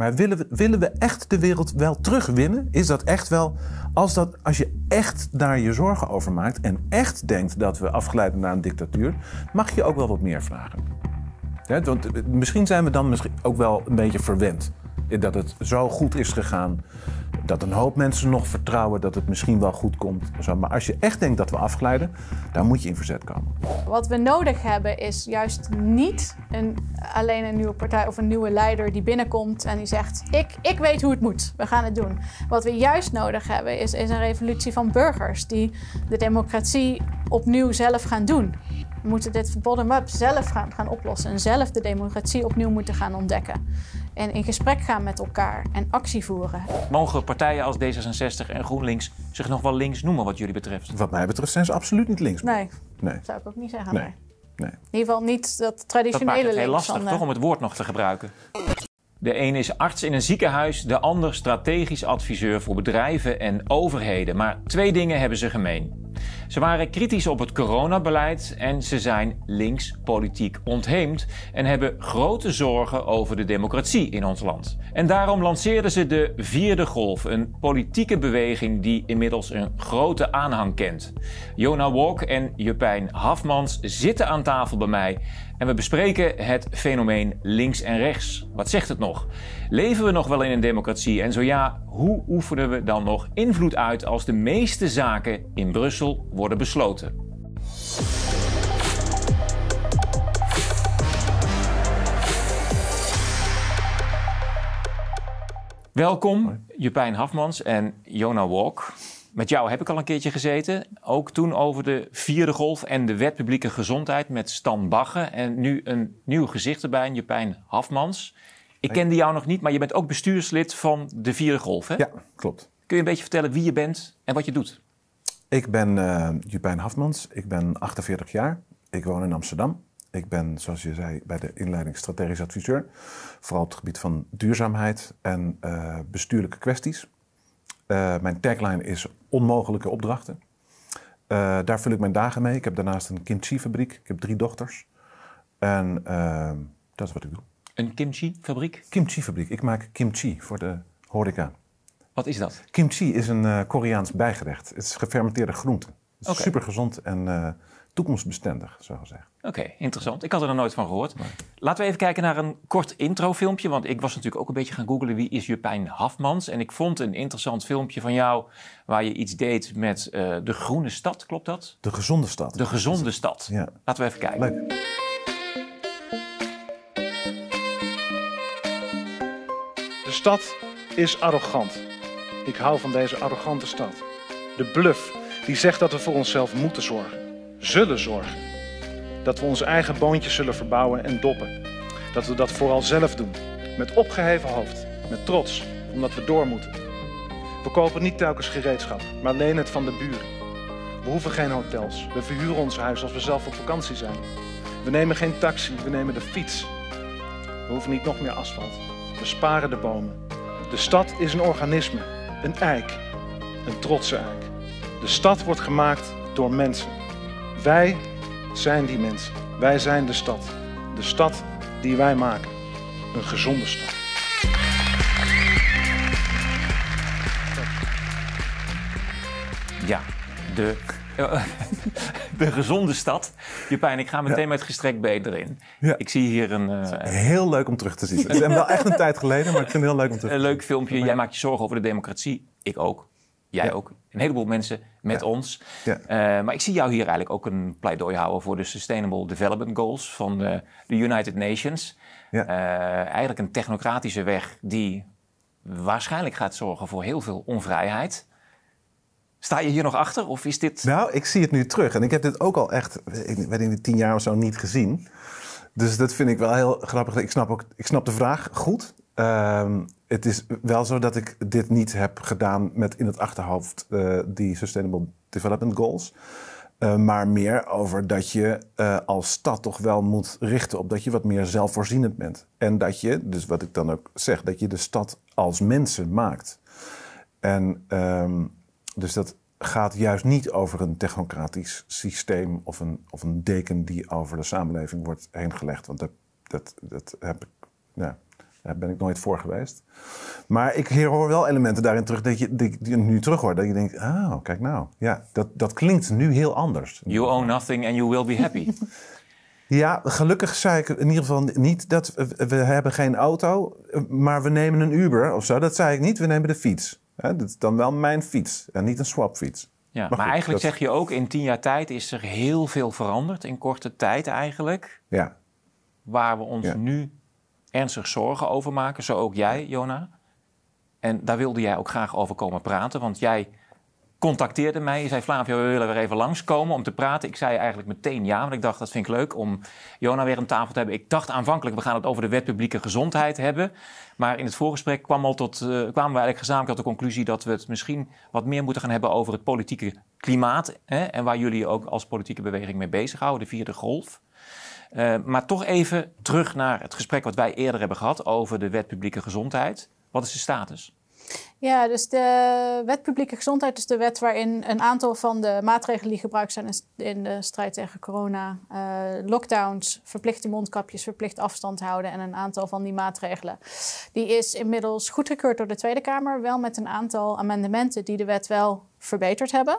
Maar willen we, willen we echt de wereld wel terugwinnen? Is dat echt wel, als, dat, als je echt daar je zorgen over maakt en echt denkt dat we afgeleiden naar een dictatuur, mag je ook wel wat meer vragen. want eh, misschien zijn we dan misschien ook wel een beetje verwend dat het zo goed is gegaan. Dat een hoop mensen nog vertrouwen dat het misschien wel goed komt. Maar als je echt denkt dat we afglijden, dan moet je in verzet komen. Wat we nodig hebben is juist niet een, alleen een nieuwe partij of een nieuwe leider die binnenkomt en die zegt: ik, ik weet hoe het moet, we gaan het doen. Wat we juist nodig hebben is, is een revolutie van burgers die de democratie opnieuw zelf gaan doen. We moeten dit bottom-up zelf gaan, gaan oplossen en zelf de democratie opnieuw moeten gaan ontdekken en in gesprek gaan met elkaar en actie voeren. Mogen partijen als D66 en GroenLinks zich nog wel links noemen wat jullie betreft? Wat mij betreft zijn ze absoluut niet links. Nee, nee. Dat zou ik ook niet zeggen. Nee. nee. In ieder geval niet dat traditionele dat maakt het heel lastig toch om het woord nog te gebruiken. De een is arts in een ziekenhuis, de ander strategisch adviseur voor bedrijven en overheden. Maar twee dingen hebben ze gemeen. Ze waren kritisch op het coronabeleid en ze zijn links politiek ontheemd en hebben grote zorgen over de democratie in ons land. En daarom lanceerden ze de Vierde Golf, een politieke beweging die inmiddels een grote aanhang kent. Jonah Walk en Jepijn Hafmans zitten aan tafel bij mij en we bespreken het fenomeen links en rechts. Wat zegt het nog? Leven we nog wel in een democratie? En zo ja, hoe oefenen we dan nog invloed uit als de meeste zaken in Brussel worden besloten? Welkom Jupijn Hafmans en Jona Walk. Met jou heb ik al een keertje gezeten. Ook toen over de vierde golf en de wet publieke gezondheid met Stan Bagge. En nu een nieuw gezicht erbij, Jupijn Hafmans. Ik kende jou nog niet, maar je bent ook bestuurslid van de vierde golf, hè? Ja, klopt. Kun je een beetje vertellen wie je bent en wat je doet? Ik ben eh, Jupijn Hafmans. Ik ben 48 jaar. Ik woon in Amsterdam. Ik ben, zoals je zei, bij de inleiding strategisch adviseur. Vooral op het gebied van duurzaamheid en eh, bestuurlijke kwesties. Eh, mijn tagline is onmogelijke opdrachten. Eh, daar vul ik mijn dagen mee. Ik heb daarnaast een kimchi-fabriek. Ik heb drie dochters. En ehm, dat is wat ik doe. Een kimchi-fabriek? Kimchi-fabriek. Ik maak kimchi voor de horeca. Wat is dat? Kimchi is een eh, Koreaans bijgerecht. Het is gefermenteerde groente. Het super gezond en toekomstbestendig, zo gezegd. Oké, interessant. Ik had er nog nooit van gehoord. Laten we even kijken naar een kort introfilmpje. Want ik was natuurlijk ook een beetje gaan googlen wie is Jupijn Hafmans. En ik vond een interessant filmpje van jou waar je iets deed met eh, de groene stad, klopt dat? De gezonde stad. De gezonde stad. Ja. Laten we even kijken. Leuk. De stad is arrogant. Ik hou van deze arrogante stad. De bluff die zegt dat we voor onszelf moeten zorgen zullen zorgen. Dat we onze eigen boontjes zullen verbouwen en doppen. Dat we dat vooral zelf doen. Met opgeheven hoofd, met trots, omdat we door moeten. We kopen niet telkens gereedschap, maar lenen het van de buren. We hoeven geen hotels. We verhuren ons huis als we zelf op vakantie zijn. We nemen geen taxi, we nemen de fiets. We hoeven niet nog meer asfalt. We sparen de bomen. De stad is een organisme, een eik, een trotse eik. De stad wordt gemaakt door mensen. Wij zijn die mensen. Wij zijn de stad. De stad die wij maken. Een gezonde stad. Ja, de, de gezonde stad. Jepijn, ik ga meteen met met gestrekt beter erin. Ik zie hier een... Eh, heel leuk om terug te zien. Het is wel echt een tijd geleden, maar ik vind het heel leuk om terug te Een leuk filmpje. Jij maakt je zorgen over de democratie. Ik ook. Jij ja. ook. Een heleboel mensen met ons. Eh, maar ik zie jou hier eigenlijk ook een pleidooi houden voor de Sustainable Development Goals van de, eh, de United Nations. Eh, eigenlijk een technocratische weg die waarschijnlijk gaat zorgen voor heel veel onvrijheid. Sta je hier nog achter of is dit... Nou, ik zie het nu terug. En ik heb dit ook al echt, ik in de tien jaar of zo, niet gezien. Dus dat vind ik wel heel grappig. Ik snap, ook, ik snap de vraag goed. Um, het is wel zo dat ik dit niet heb gedaan met in het achterhoofd eh, die Sustainable Development Goals. Eh, maar meer over dat je eh, als stad toch wel moet richten op dat je wat meer zelfvoorzienend bent. En dat je, dus wat ik dan ook zeg, dat je de stad als mensen maakt. En ehm, dus dat gaat juist niet over een technocratisch systeem of een, of een deken die over de samenleving wordt heen gelegd. Want dat, dat, dat heb ik. Ja, daar ben ik nooit voor geweest. Maar ik hoor wel elementen daarin terug dat je, die nu terug hoort. Dat je denkt, ah, oh, kijk nou. Ja, dat, dat klinkt nu heel anders. You own nothing and you will be happy. ja, gelukkig zei ik in ieder geval niet dat we, hebben geen auto, maar we nemen een Uber of zo. Dat zei ik niet, we nemen de fiets. dat is dan wel mijn fiets en niet een swapfiets. Ja, maar, eigenlijk zeg je ook, in tien jaar tijd is er heel veel veranderd. In korte tijd eigenlijk. Ja. Waar we ons nu ernstig zorgen over maken. Zo ook jij, Jona. En daar wilde jij ook graag over komen praten. Want jij contacteerde mij. Je zei, Flavio, we willen weer even langskomen om te praten. Ik zei eigenlijk meteen ja, want ik dacht, dat vind ik leuk om Jona weer aan tafel te hebben. Ik dacht aanvankelijk, we gaan het over de wet publieke gezondheid hebben. Maar in het voorgesprek kwam tot, eh, kwamen we eigenlijk gezamenlijk tot de conclusie... dat we het misschien wat meer moeten gaan hebben over het politieke klimaat. Hè, en waar jullie ook als politieke beweging mee bezighouden, de vierde golf. Eh, maar toch even terug naar het gesprek wat wij eerder hebben gehad over de wet publieke gezondheid. Wat is de status? Ja, dus de wet publieke gezondheid is de wet waarin een aantal van de maatregelen die gebruikt zijn in de strijd tegen corona, eh, lockdowns, verplichte mondkapjes, verplicht afstand houden en een aantal van die maatregelen. Die is inmiddels goedgekeurd door de Tweede Kamer, wel met een aantal amendementen die de wet wel verbeterd hebben.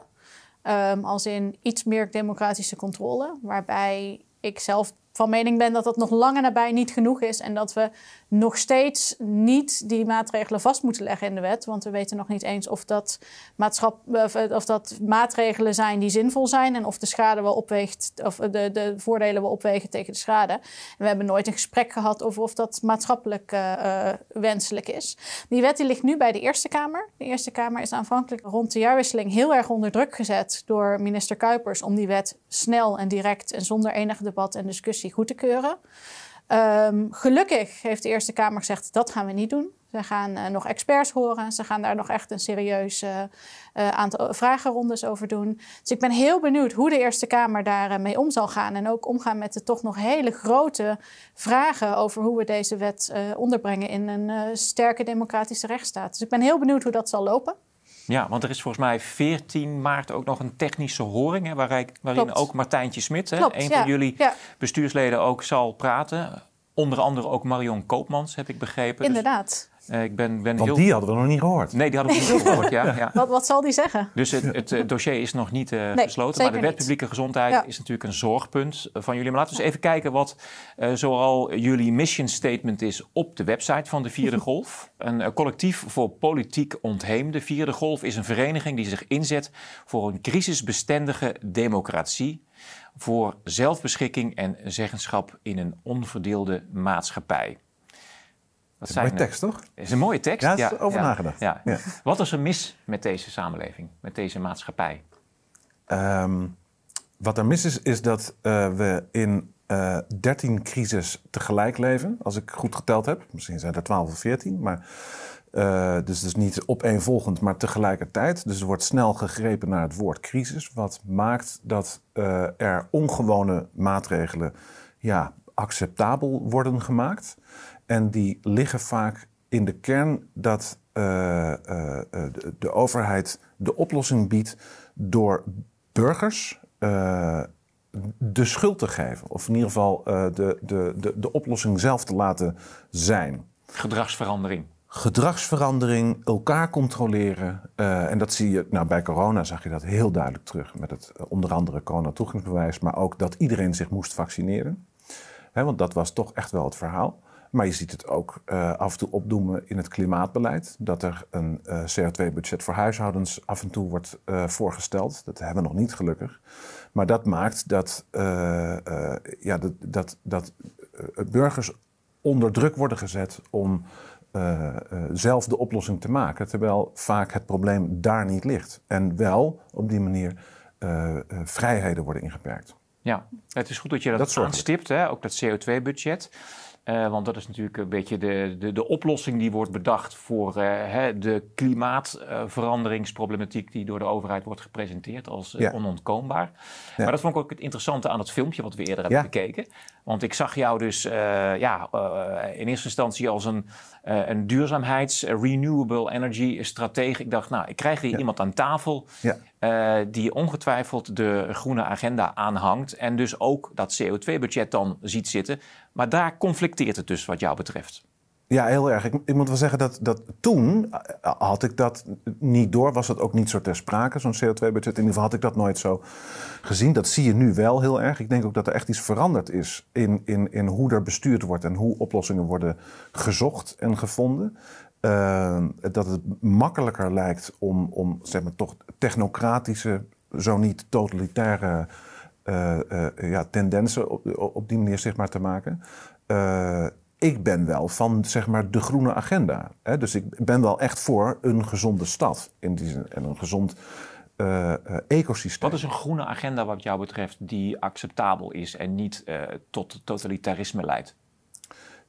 Ehm, als in iets meer democratische controle, waarbij ik zelf van mening ben dat dat nog lange nabij niet genoeg is en dat we nog steeds niet die maatregelen vast moeten leggen in de wet, want we weten nog niet eens of dat, eh, of dat maatregelen zijn die zinvol zijn en of de schade wel opweegt, of de, de voordelen wel opwegen tegen de schade. En we hebben nooit een gesprek gehad over of dat maatschappelijk eh, eh, wenselijk is. Die wet die ligt nu bij de Eerste Kamer. De Eerste Kamer is aanvankelijk rond de jaarwisseling heel erg onder druk gezet door minister Kuipers om die wet snel en direct en zonder enig debat en discussie goed te keuren. Ehm, gelukkig heeft de Eerste Kamer gezegd dat gaan we niet doen. Ze gaan eh, nog experts horen. Ze gaan daar nog echt een serieus uh, eh, aantal vragenrondes over doen. Dus ik ben heel benieuwd hoe de Eerste Kamer daarmee eh, om zal gaan. En ook omgaan met de toch nog hele grote vragen over hoe we deze wet onderbrengen in een sterke democratische rechtsstaat. Dus ik ben heel benieuwd hoe dat zal lopen. Ja, want er is volgens mij 14 maart ook nog een technische horing... waarin, ook Martijntje Smit, hè, een van jullie bestuursleden, ook zal praten. Onder andere ook Marion Koopmans, heb ik begrepen. Dus Inderdaad. Eh, ik ben, ben Want die hadden we nog niet gehoord. Nee, die hadden we nog niet gehoord, ja. ja. Wat, wat, zal die zeggen? Dus het, het, eh, dossier is nog niet uh, gesloten. Maar de wet publieke gezondheid is natuurlijk een zorgpunt van jullie. Maar laten we eens even kijken wat zoal jullie mission statement is op de website van de Vierde Golf. een collectief voor politiek ontheemde. Vierde Golf is een vereniging die zich inzet voor een crisisbestendige democratie voor zelfbeschikking en zeggenschap in een onverdeelde maatschappij. Dat is een mooie tekst, toch? is een mooie tekst. Ja, is over nagedacht. Ja. Wat is er mis met deze samenleving, met deze maatschappij? Ehm, wat er mis is, is dat eh, we in eh, dertien crisis crises tegelijk leven. Als ik goed geteld heb. Misschien zijn er 12 of 14, maar... Uh, dus, dus niet opeenvolgend, maar tegelijkertijd. Dus er wordt snel gegrepen naar het woord crisis. Wat maakt dat er ongewone maatregelen ja, acceptabel worden gemaakt. En die liggen vaak in de kern dat eh, eh, eh, de, de, overheid de oplossing biedt door burgers de schuld te geven. Of in ieder geval de, de, de, de oplossing zelf te laten zijn. Gedragsverandering gedragsverandering, elkaar controleren. en dat zie je, nou bij corona zag je dat heel duidelijk terug. Met het onder andere corona-toegangsbewijs, maar ook dat iedereen zich moest vaccineren. want dat was toch echt wel het verhaal. Maar je ziet het ook eh, af en toe opdoemen in het klimaatbeleid. Dat er een eh, CO2-budget voor huishoudens af en toe wordt eh, voorgesteld. Dat hebben we nog niet gelukkig. Maar dat maakt dat, ja, dat, dat, dat burgers onder druk worden gezet om zelf de oplossing te maken. Terwijl vaak het probleem daar niet ligt. En wel op die manier vrijheden worden ingeperkt. Ja, het is goed dat je dat, dat aanstipt, hè? ook dat CO2-budget. Eh, want dat is natuurlijk een beetje de, de, de oplossing die wordt bedacht voor eh, hè, de klimaatveranderingsproblematiek die door de overheid wordt gepresenteerd als eh, onontkoombaar. Maar dat vond ik ook het interessante aan het filmpje wat we eerder hebben bekeken. Want ik zag jou dus ja, in eerste instantie als een een eh, duurzaamheids, eh, renewable energy strategie. Ik dacht, nou, ik krijg hier iemand aan tafel eh, die ongetwijfeld de groene agenda aanhangt en dus ook dat CO2-budget dan ziet zitten. Maar daar conflicteert het dus wat jou betreft. Ja, heel erg. Ik, moet wel zeggen dat, dat toen eh, had ik dat niet door. Was dat ook niet zo ter sprake, zo'n CO2-budget. In ieder geval had ik dat nooit zo gezien. Dat zie je nu wel heel erg. Ik denk ook dat er echt iets veranderd is in, in, in hoe er bestuurd wordt en hoe oplossingen worden gezocht en gevonden. Eh, dat het makkelijker lijkt om, om zeg maar, toch technocratische, zo niet totalitaire eh, ja, tendensen op, op die manier zichtbaar te maken ik ben wel van zeg maar, de groene agenda. Hè? Dus ik ben wel echt voor een gezonde stad en een gezond eh, eh, ecosysteem. Wat is een groene agenda wat jou betreft die acceptabel is en niet eh, tot totalitarisme leidt?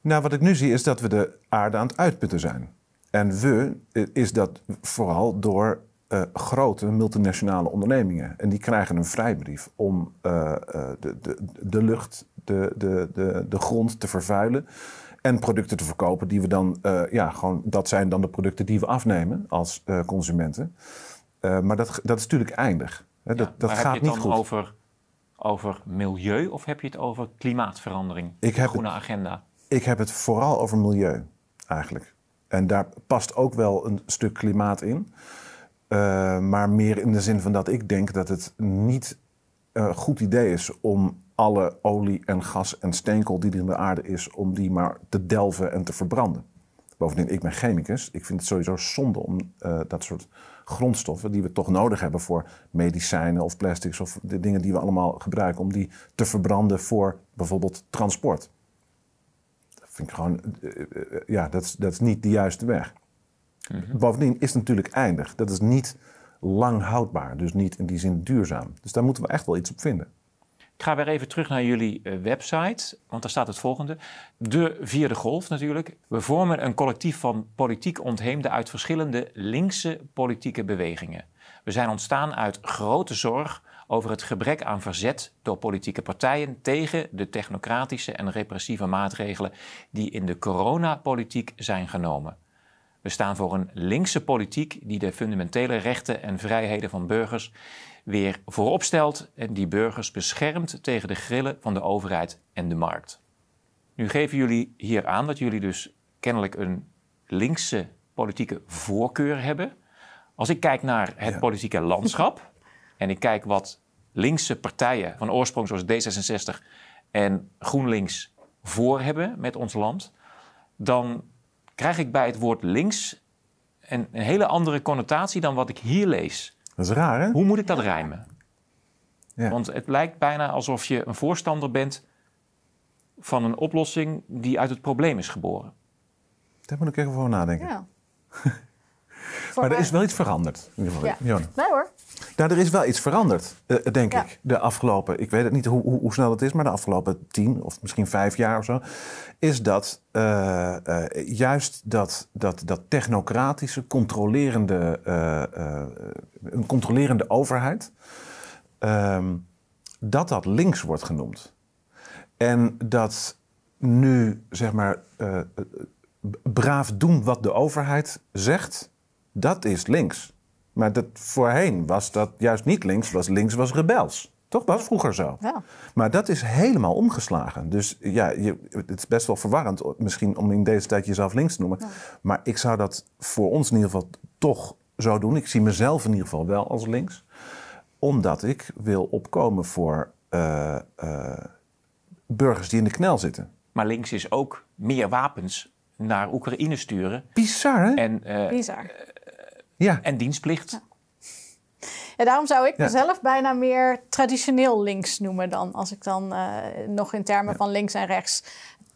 Nou, wat ik nu zie is dat we de aarde aan het uitputten zijn. En we is dat vooral door grote multinationale ondernemingen. En die krijgen een vrijbrief om de, de, de lucht, de, de, de, de grond te vervuilen. En producten te verkopen die we dan, eh, ja, gewoon, dat zijn dan de producten die we afnemen als eh, consumenten. Eh, maar dat, dat is natuurlijk eindig. Hè, dat, ja, dat maar heb je het dan Over, over milieu of heb je het over klimaatverandering? Ik heb groene agenda. Ik heb het vooral over milieu, eigenlijk. En daar past ook wel een stuk klimaat in. maar meer in de zin van dat ik denk dat het niet goed idee is om alle olie en gas en steenkool die er in de aarde is, om die maar te delven en te verbranden. Bovendien, ik ben chemicus. Ik vind het sowieso zonde om eh, dat soort grondstoffen die we toch nodig hebben voor medicijnen of plastics of de dingen die we allemaal gebruiken, om die te verbranden voor bijvoorbeeld transport. Dat vind ik gewoon, eh, eh, ja, dat is, dat is niet de juiste weg. Mhm. Bovendien is het natuurlijk eindig. Dat is niet lang houdbaar. Dus niet in die zin duurzaam. Dus daar moeten we echt wel iets op vinden. Ik ga weer even terug naar jullie eh, website, want daar staat het volgende. De vierde golf natuurlijk. We vormen een collectief van politiek ontheemden uit verschillende linkse politieke bewegingen. We zijn ontstaan uit grote zorg over het gebrek aan verzet door politieke partijen tegen de technocratische en repressieve maatregelen die in de coronapolitiek zijn genomen. We staan voor een linkse politiek die de fundamentele rechten en vrijheden van burgers weer voorop stelt en die burgers beschermt tegen de grillen van de overheid en de markt. Nu geven jullie hier aan dat jullie dus kennelijk een linkse politieke voorkeur hebben. Als ik kijk naar het politieke landschap en ik kijk wat linkse partijen van oorsprong zoals D66 en GroenLinks voor hebben met ons land, dan krijg ik bij het woord links een, een hele andere connotatie dan wat ik hier lees. Dat is raar, hè? Hoe moet ik dat rijmen? Ja. Want het lijkt bijna alsof je een voorstander bent van een oplossing die uit het probleem is geboren. Daar moet ik even over nadenken. Ja. maar er is wel iets veranderd. In ieder geval. Ja. Nee hoor. Nou, er is wel iets veranderd, eh, denk ik, de afgelopen... Ik weet het niet hoe, hoe, snel dat is, maar de afgelopen tien of misschien vijf jaar of zo... is dat eh, eh, juist dat, dat, dat technocratische, controlerende... een controlerende overheid... Ehm, dat dat links wordt genoemd. En dat nu, zeg maar, braaf doen wat de overheid zegt... dat is links. Maar dat, voorheen was dat juist niet links, was links was rebels. Toch? Dat was vroeger zo. Ja. Maar dat is helemaal omgeslagen. Dus ja, je, het is best wel verwarrend misschien om in deze tijd jezelf links te noemen. Maar ik zou dat voor ons in ieder geval toch zo doen. Ik zie mezelf in ieder geval wel als links. Omdat ik wil opkomen voor eh, eh, burgers die in de knel zitten. Maar links is ook meer wapens naar Oekraïne sturen. Bizar, hè? En, eh, Bizar. Ja. En dienstplicht. Ja. daarom zou ik mezelf bijna meer traditioneel links noemen dan. Als ik dan eh, nog in termen van links en rechts.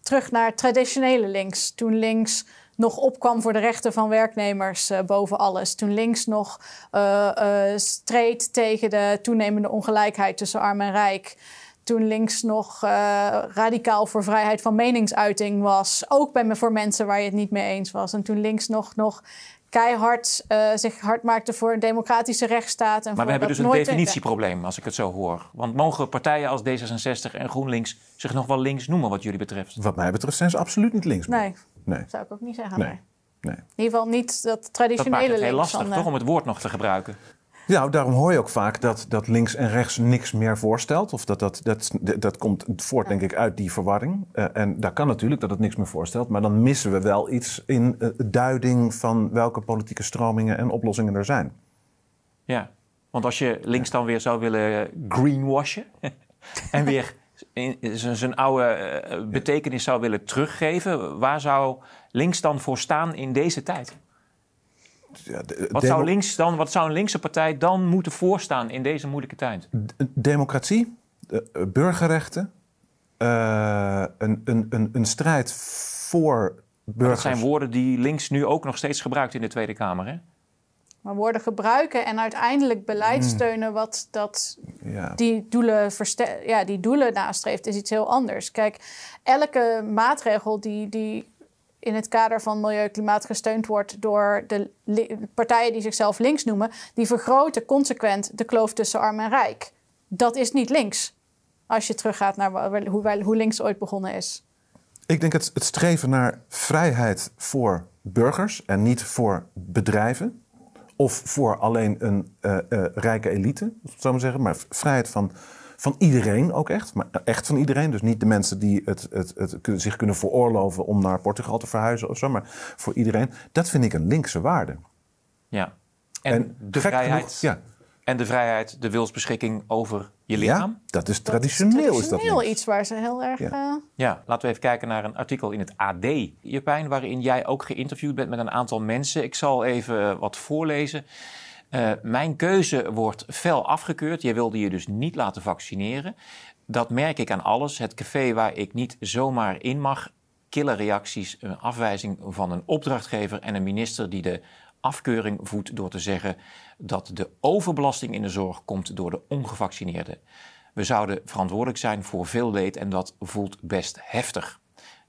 Terug naar traditionele links. Toen links nog opkwam voor de rechten van werknemers eh, boven alles. Toen links nog uh, streed tegen de toenemende ongelijkheid tussen arm en rijk. Toen links nog radicaal voor vrijheid van meningsuiting was. Ook bij, voor mensen waar je het niet mee eens was. En toen links nog, nog keihard uh, zich hard maakte voor een democratische rechtsstaat. En maar we hebben dus een definitieprobleem, als ik het zo hoor. Want mogen partijen als D66 en GroenLinks zich nog wel links noemen, wat jullie betreft? Wat mij betreft zijn ze absoluut niet links. Nee, nee. zou ik ook niet zeggen. Nee. nee. In ieder geval niet dat traditionele dat maakt het heel lastig, toch, eh, om het woord nog te gebruiken. Nou, daarom hoor je ook vaak dat, dat links en rechts niks meer voorstelt. Of dat, dat, dat, dat, komt voort, denk ik, uit die verwarring. Eh, en daar kan natuurlijk dat het niks meer voorstelt. Maar dan missen we wel iets in uh, duiding van welke politieke stromingen en oplossingen er zijn. Ja, want als je links dan weer zou willen eh, greenwashen en weer zijn oude betekenis zou willen teruggeven, waar zou links dan voor staan in deze tijd? wat, zou links dan, wat zou een linkse partij dan moeten voorstaan in deze moeilijke tijd? Democratie, eh, burgerrechten, eh, een, een, een, een strijd voor burgers. dat zijn woorden die links nu ook nog steeds gebruikt in de Tweede Kamer, hè? Maar woorden gebruiken en uiteindelijk beleid steunen hmm. wat dat ja. die, doelen ja, die doelen nastreeft, is iets heel anders. Kijk, elke maatregel die, die in het kader van milieu klimaat gesteund wordt door de partijen die zichzelf links noemen, die vergroten consequent de kloof tussen arm en rijk. Dat is niet links, als je teruggaat naar hoe, wij, hoe links ooit begonnen is. Ik denk het, streven naar vrijheid voor burgers en niet voor bedrijven of voor alleen een eh, eh, rijke elite, zou ik maar zeggen, maar vrijheid van van iedereen ook echt, maar nou, echt van iedereen. Dus niet de mensen die het, het, het, zich kunnen veroorloven om naar Portugal te verhuizen of zo, maar voor iedereen. Dat vind ik een linkse waarde. Ja. En, de vrijheid. ja. En de vrijheid, de wilsbeschikking over je lichaam. dat is traditioneel. Dat is, traditioneel is iets waar ze heel erg. Ja. Eh, ja. laten we even kijken naar een artikel in het AD, Je pijn, waarin jij ook geïnterviewd bent met een aantal mensen. Ik zal even wat voorlezen. Eh, mijn keuze wordt fel afgekeurd. Je wilde je dus niet laten vaccineren. Dat merk ik aan alles. Het café waar ik niet zomaar in mag. Kille reacties, een afwijzing van een opdrachtgever en een minister die de afkeuring voedt door te zeggen dat de overbelasting in de zorg komt door de ongevaccineerden. We zouden verantwoordelijk zijn voor veel leed en dat voelt best heftig.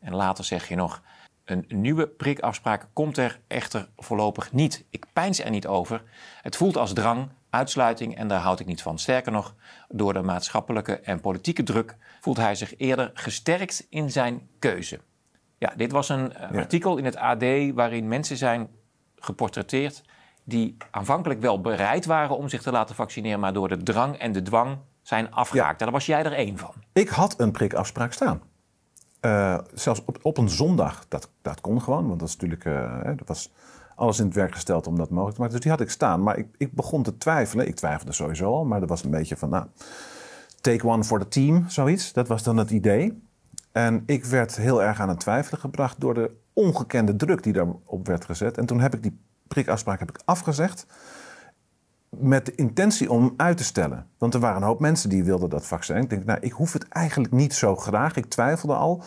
En later zeg je nog: een nieuwe prikafspraak komt er echter voorlopig niet. Ik pijns er niet over. Het voelt als drang, uitsluiting en daar houd ik niet van. Sterker nog, door de maatschappelijke en politieke druk voelt hij zich eerder gesterkt in zijn keuze. Ja, dit was een eh, artikel in het AD waarin mensen zijn geportretteerd die aanvankelijk wel bereid waren om zich te laten vaccineren, maar door de drang en de dwang zijn afgehaakt. daar was jij er één van. Ik had een prikafspraak staan. Eh, zelfs op, op, een zondag, dat, dat kon gewoon, want dat, is natuurlijk, eh, hè, dat was alles in het werk gesteld om dat mogelijk te maken. Dus die had ik staan, maar ik, ik begon te twijfelen. Ik twijfelde sowieso al, maar dat was een beetje van, nou, take one for the team, zoiets. Dat was dan het idee. En ik werd heel erg aan het twijfelen gebracht door de ongekende druk die daarop werd gezet. En toen heb ik die prikafspraak heb ik afgezegd met de intentie om uit te stellen. Want er waren een hoop mensen die wilden dat vaccin. Ik denk, nou, ik hoef het eigenlijk niet zo graag. Ik twijfelde al.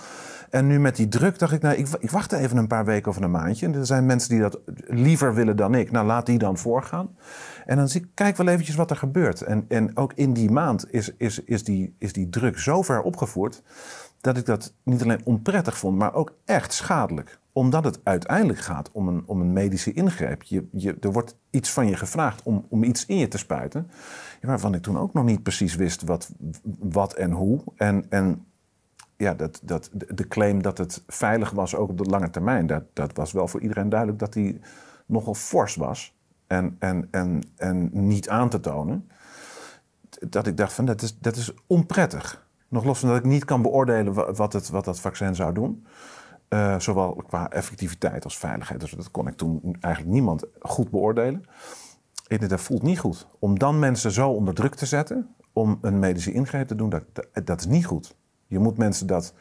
En nu met die druk dacht ik, nou, ik, ik wacht even een paar weken of een maandje. er zijn mensen die dat liever willen dan ik. Nou, laat die dan voorgaan. En dan zie ik, kijk wel eventjes wat er gebeurt. En, en ook in die maand is, is, is, die, is die druk zo ver opgevoerd... dat ik dat niet alleen onprettig vond, maar ook echt schadelijk omdat het uiteindelijk gaat om een, om een medische ingreep. Je, je, er wordt iets van je gevraagd om, om iets in je te spuiten. Waarvan ik toen ook nog niet precies wist wat, wat en hoe. En, en ja, dat, dat, de claim dat het veilig was, ook op de lange termijn, dat, dat was wel voor iedereen duidelijk dat die nogal fors was en, en, en, en niet aan te tonen. Dat ik dacht van dat is, dat is onprettig. Nog los van dat ik niet kan beoordelen wat, het, wat dat vaccin zou doen. Eh, zowel qua effectiviteit als veiligheid. Dus dat kon ik toen eigenlijk niemand goed beoordelen. En dat voelt niet goed. Om dan mensen zo onder druk te zetten om een medische ingreep te doen, dat, dat, is niet goed. Je moet mensen dat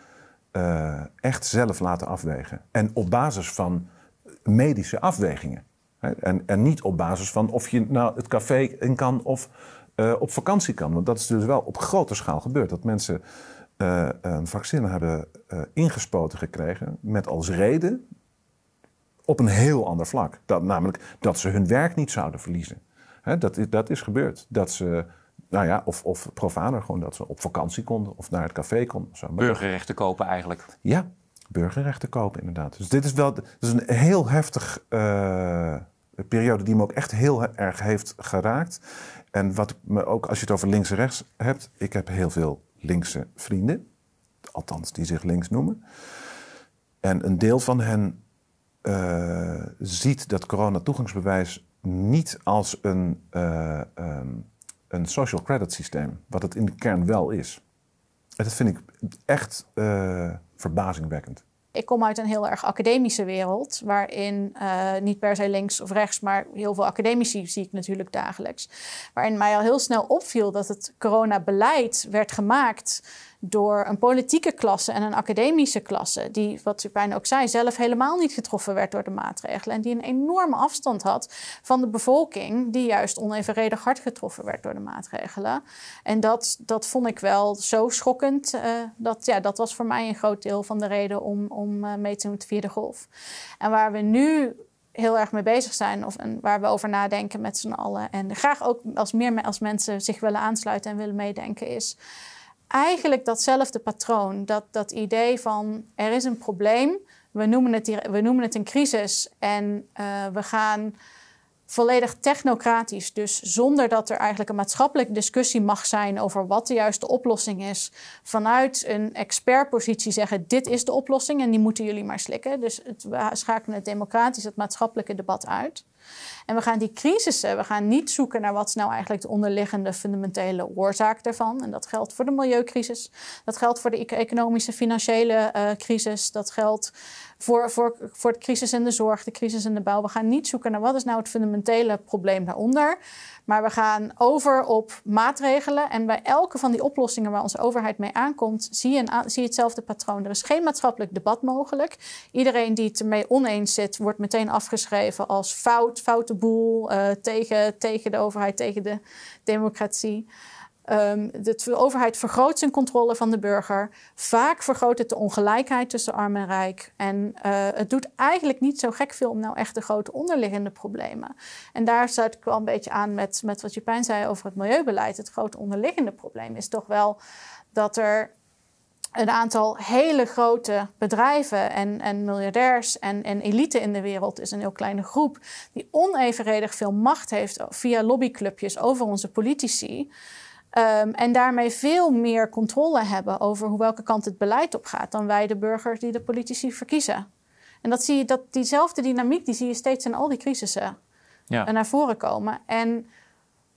eh, echt zelf laten afwegen. En op basis van medische afwegingen. En, en niet op basis van of je nou het café in kan of eh, op vakantie kan. Want dat is dus wel op grote schaal gebeurd. Dat mensen eh, een vaccin hebben eh, ingespoten gekregen met als reden op een heel ander vlak. Dat, namelijk dat ze hun werk niet zouden verliezen. Hè, dat, is, dat is gebeurd. Dat ze, nou ja, of, of profaner gewoon dat ze op vakantie konden of naar het café konden. Zo. Burgerrechten kopen eigenlijk. Ja, burgerrechten kopen inderdaad. Dus dit is wel dit is een heel heftig eh, periode die me ook echt heel erg heeft geraakt. En wat me ook, als je het over links en rechts hebt, ik heb heel veel linkse vrienden, althans die zich links noemen. En een deel van hen eh, ziet dat corona-toegangsbewijs niet als een, eh, ehm, een social credit systeem, wat het in de kern wel is. En dat vind ik echt eh, verbazingwekkend ik kom uit een heel erg academische wereld, waarin eh, niet per se links of rechts, maar heel veel academici zie ik natuurlijk dagelijks. Waarin mij al heel snel opviel dat het coronabeleid werd gemaakt door een politieke klasse en een academische klasse, die, wat bijna ook zei, zelf helemaal niet getroffen werd door de maatregelen en die een enorme afstand had van de bevolking, die juist onevenredig hard getroffen werd door de maatregelen. En dat, dat vond ik wel zo schokkend, eh, dat, ja, dat was voor mij een groot deel van de reden om, om eh, mee te doen met de vierde golf. En waar we nu heel erg mee bezig zijn of en waar we over nadenken met z'n allen. En graag ook als meer als mensen zich willen aansluiten en willen meedenken, is eigenlijk datzelfde patroon. Dat, dat idee van er is een probleem, we noemen het, we noemen het een crisis en eh, we gaan volledig technocratisch. Dus zonder dat er eigenlijk een maatschappelijke discussie mag zijn over wat de juiste oplossing is. Vanuit een expertpositie zeggen: dit is de oplossing en die moeten jullie maar slikken. Dus het, we schakelen het democratisch, het maatschappelijke debat uit. En we gaan die crisissen, we gaan niet zoeken naar wat is nou eigenlijk de onderliggende fundamentele oorzaak daarvan. En dat geldt voor de milieucrisis, dat geldt voor de e-, economische financiële eh, crisis, dat geldt voor, voor, voor de crisis in de zorg, de crisis in de bouw. We gaan niet zoeken naar wat is nou het fundamentele probleem daaronder. Maar we gaan over op maatregelen. En bij elke van die oplossingen waar onze overheid mee aankomt, zie je, een, zie je hetzelfde patroon. Er is geen maatschappelijk debat mogelijk. Iedereen die het ermee oneens zit, wordt meteen afgeschreven als fout, foute boel, eh, tegen, tegen de overheid, tegen de democratie. Ehm, de, overheid vergroot zijn controle van de burger. Vaak vergroot het de ongelijkheid tussen arm en rijk. En eh, het doet eigenlijk niet zo gek veel om nou echt de grote onderliggende problemen. En daar sluit ik wel een beetje aan met, met wat pijn zei over het milieubeleid. Het grote onderliggende probleem is toch wel dat er een aantal hele grote bedrijven en, en miljardairs en, en elite in de wereld is dus een heel kleine groep die onevenredig veel macht heeft via lobbyclubjes over onze politici. Ehm, en daarmee veel meer controle hebben over hoe welke kant het beleid op gaat dan wij, de burgers die de politici verkiezen. En dat zie je, dat diezelfde dynamiek die zie je steeds in al die crisissen eh, naar voren komen. En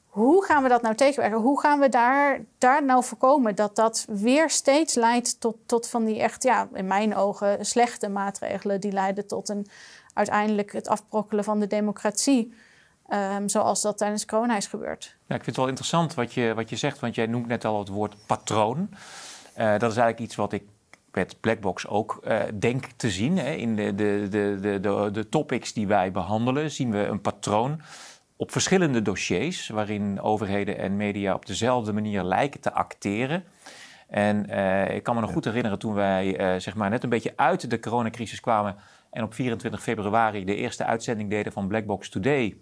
hoe gaan we dat nou tegenwerken? Hoe gaan we daar, daar nou voorkomen dat dat weer steeds leidt tot, tot van die echt, ja, in mijn ogen, slechte maatregelen die leiden tot een, uiteindelijk het afbrokkelen van de democratie? Ehm, zoals dat tijdens corona is gebeurd. Ja, ik vind het wel interessant wat je, wat je zegt, want jij noemt net al het woord patroon. Eh, dat is eigenlijk iets wat ik met Blackbox ook eh, denk te zien. Hè. In de, de, de, de, de, de topics die wij behandelen zien we een patroon op verschillende dossiers, waarin overheden en media op dezelfde manier lijken te acteren. En eh, ik kan me nog goed herinneren toen wij zeg maar net een beetje uit de coronacrisis kwamen en op 24 februari de eerste uitzending deden van Blackbox Today.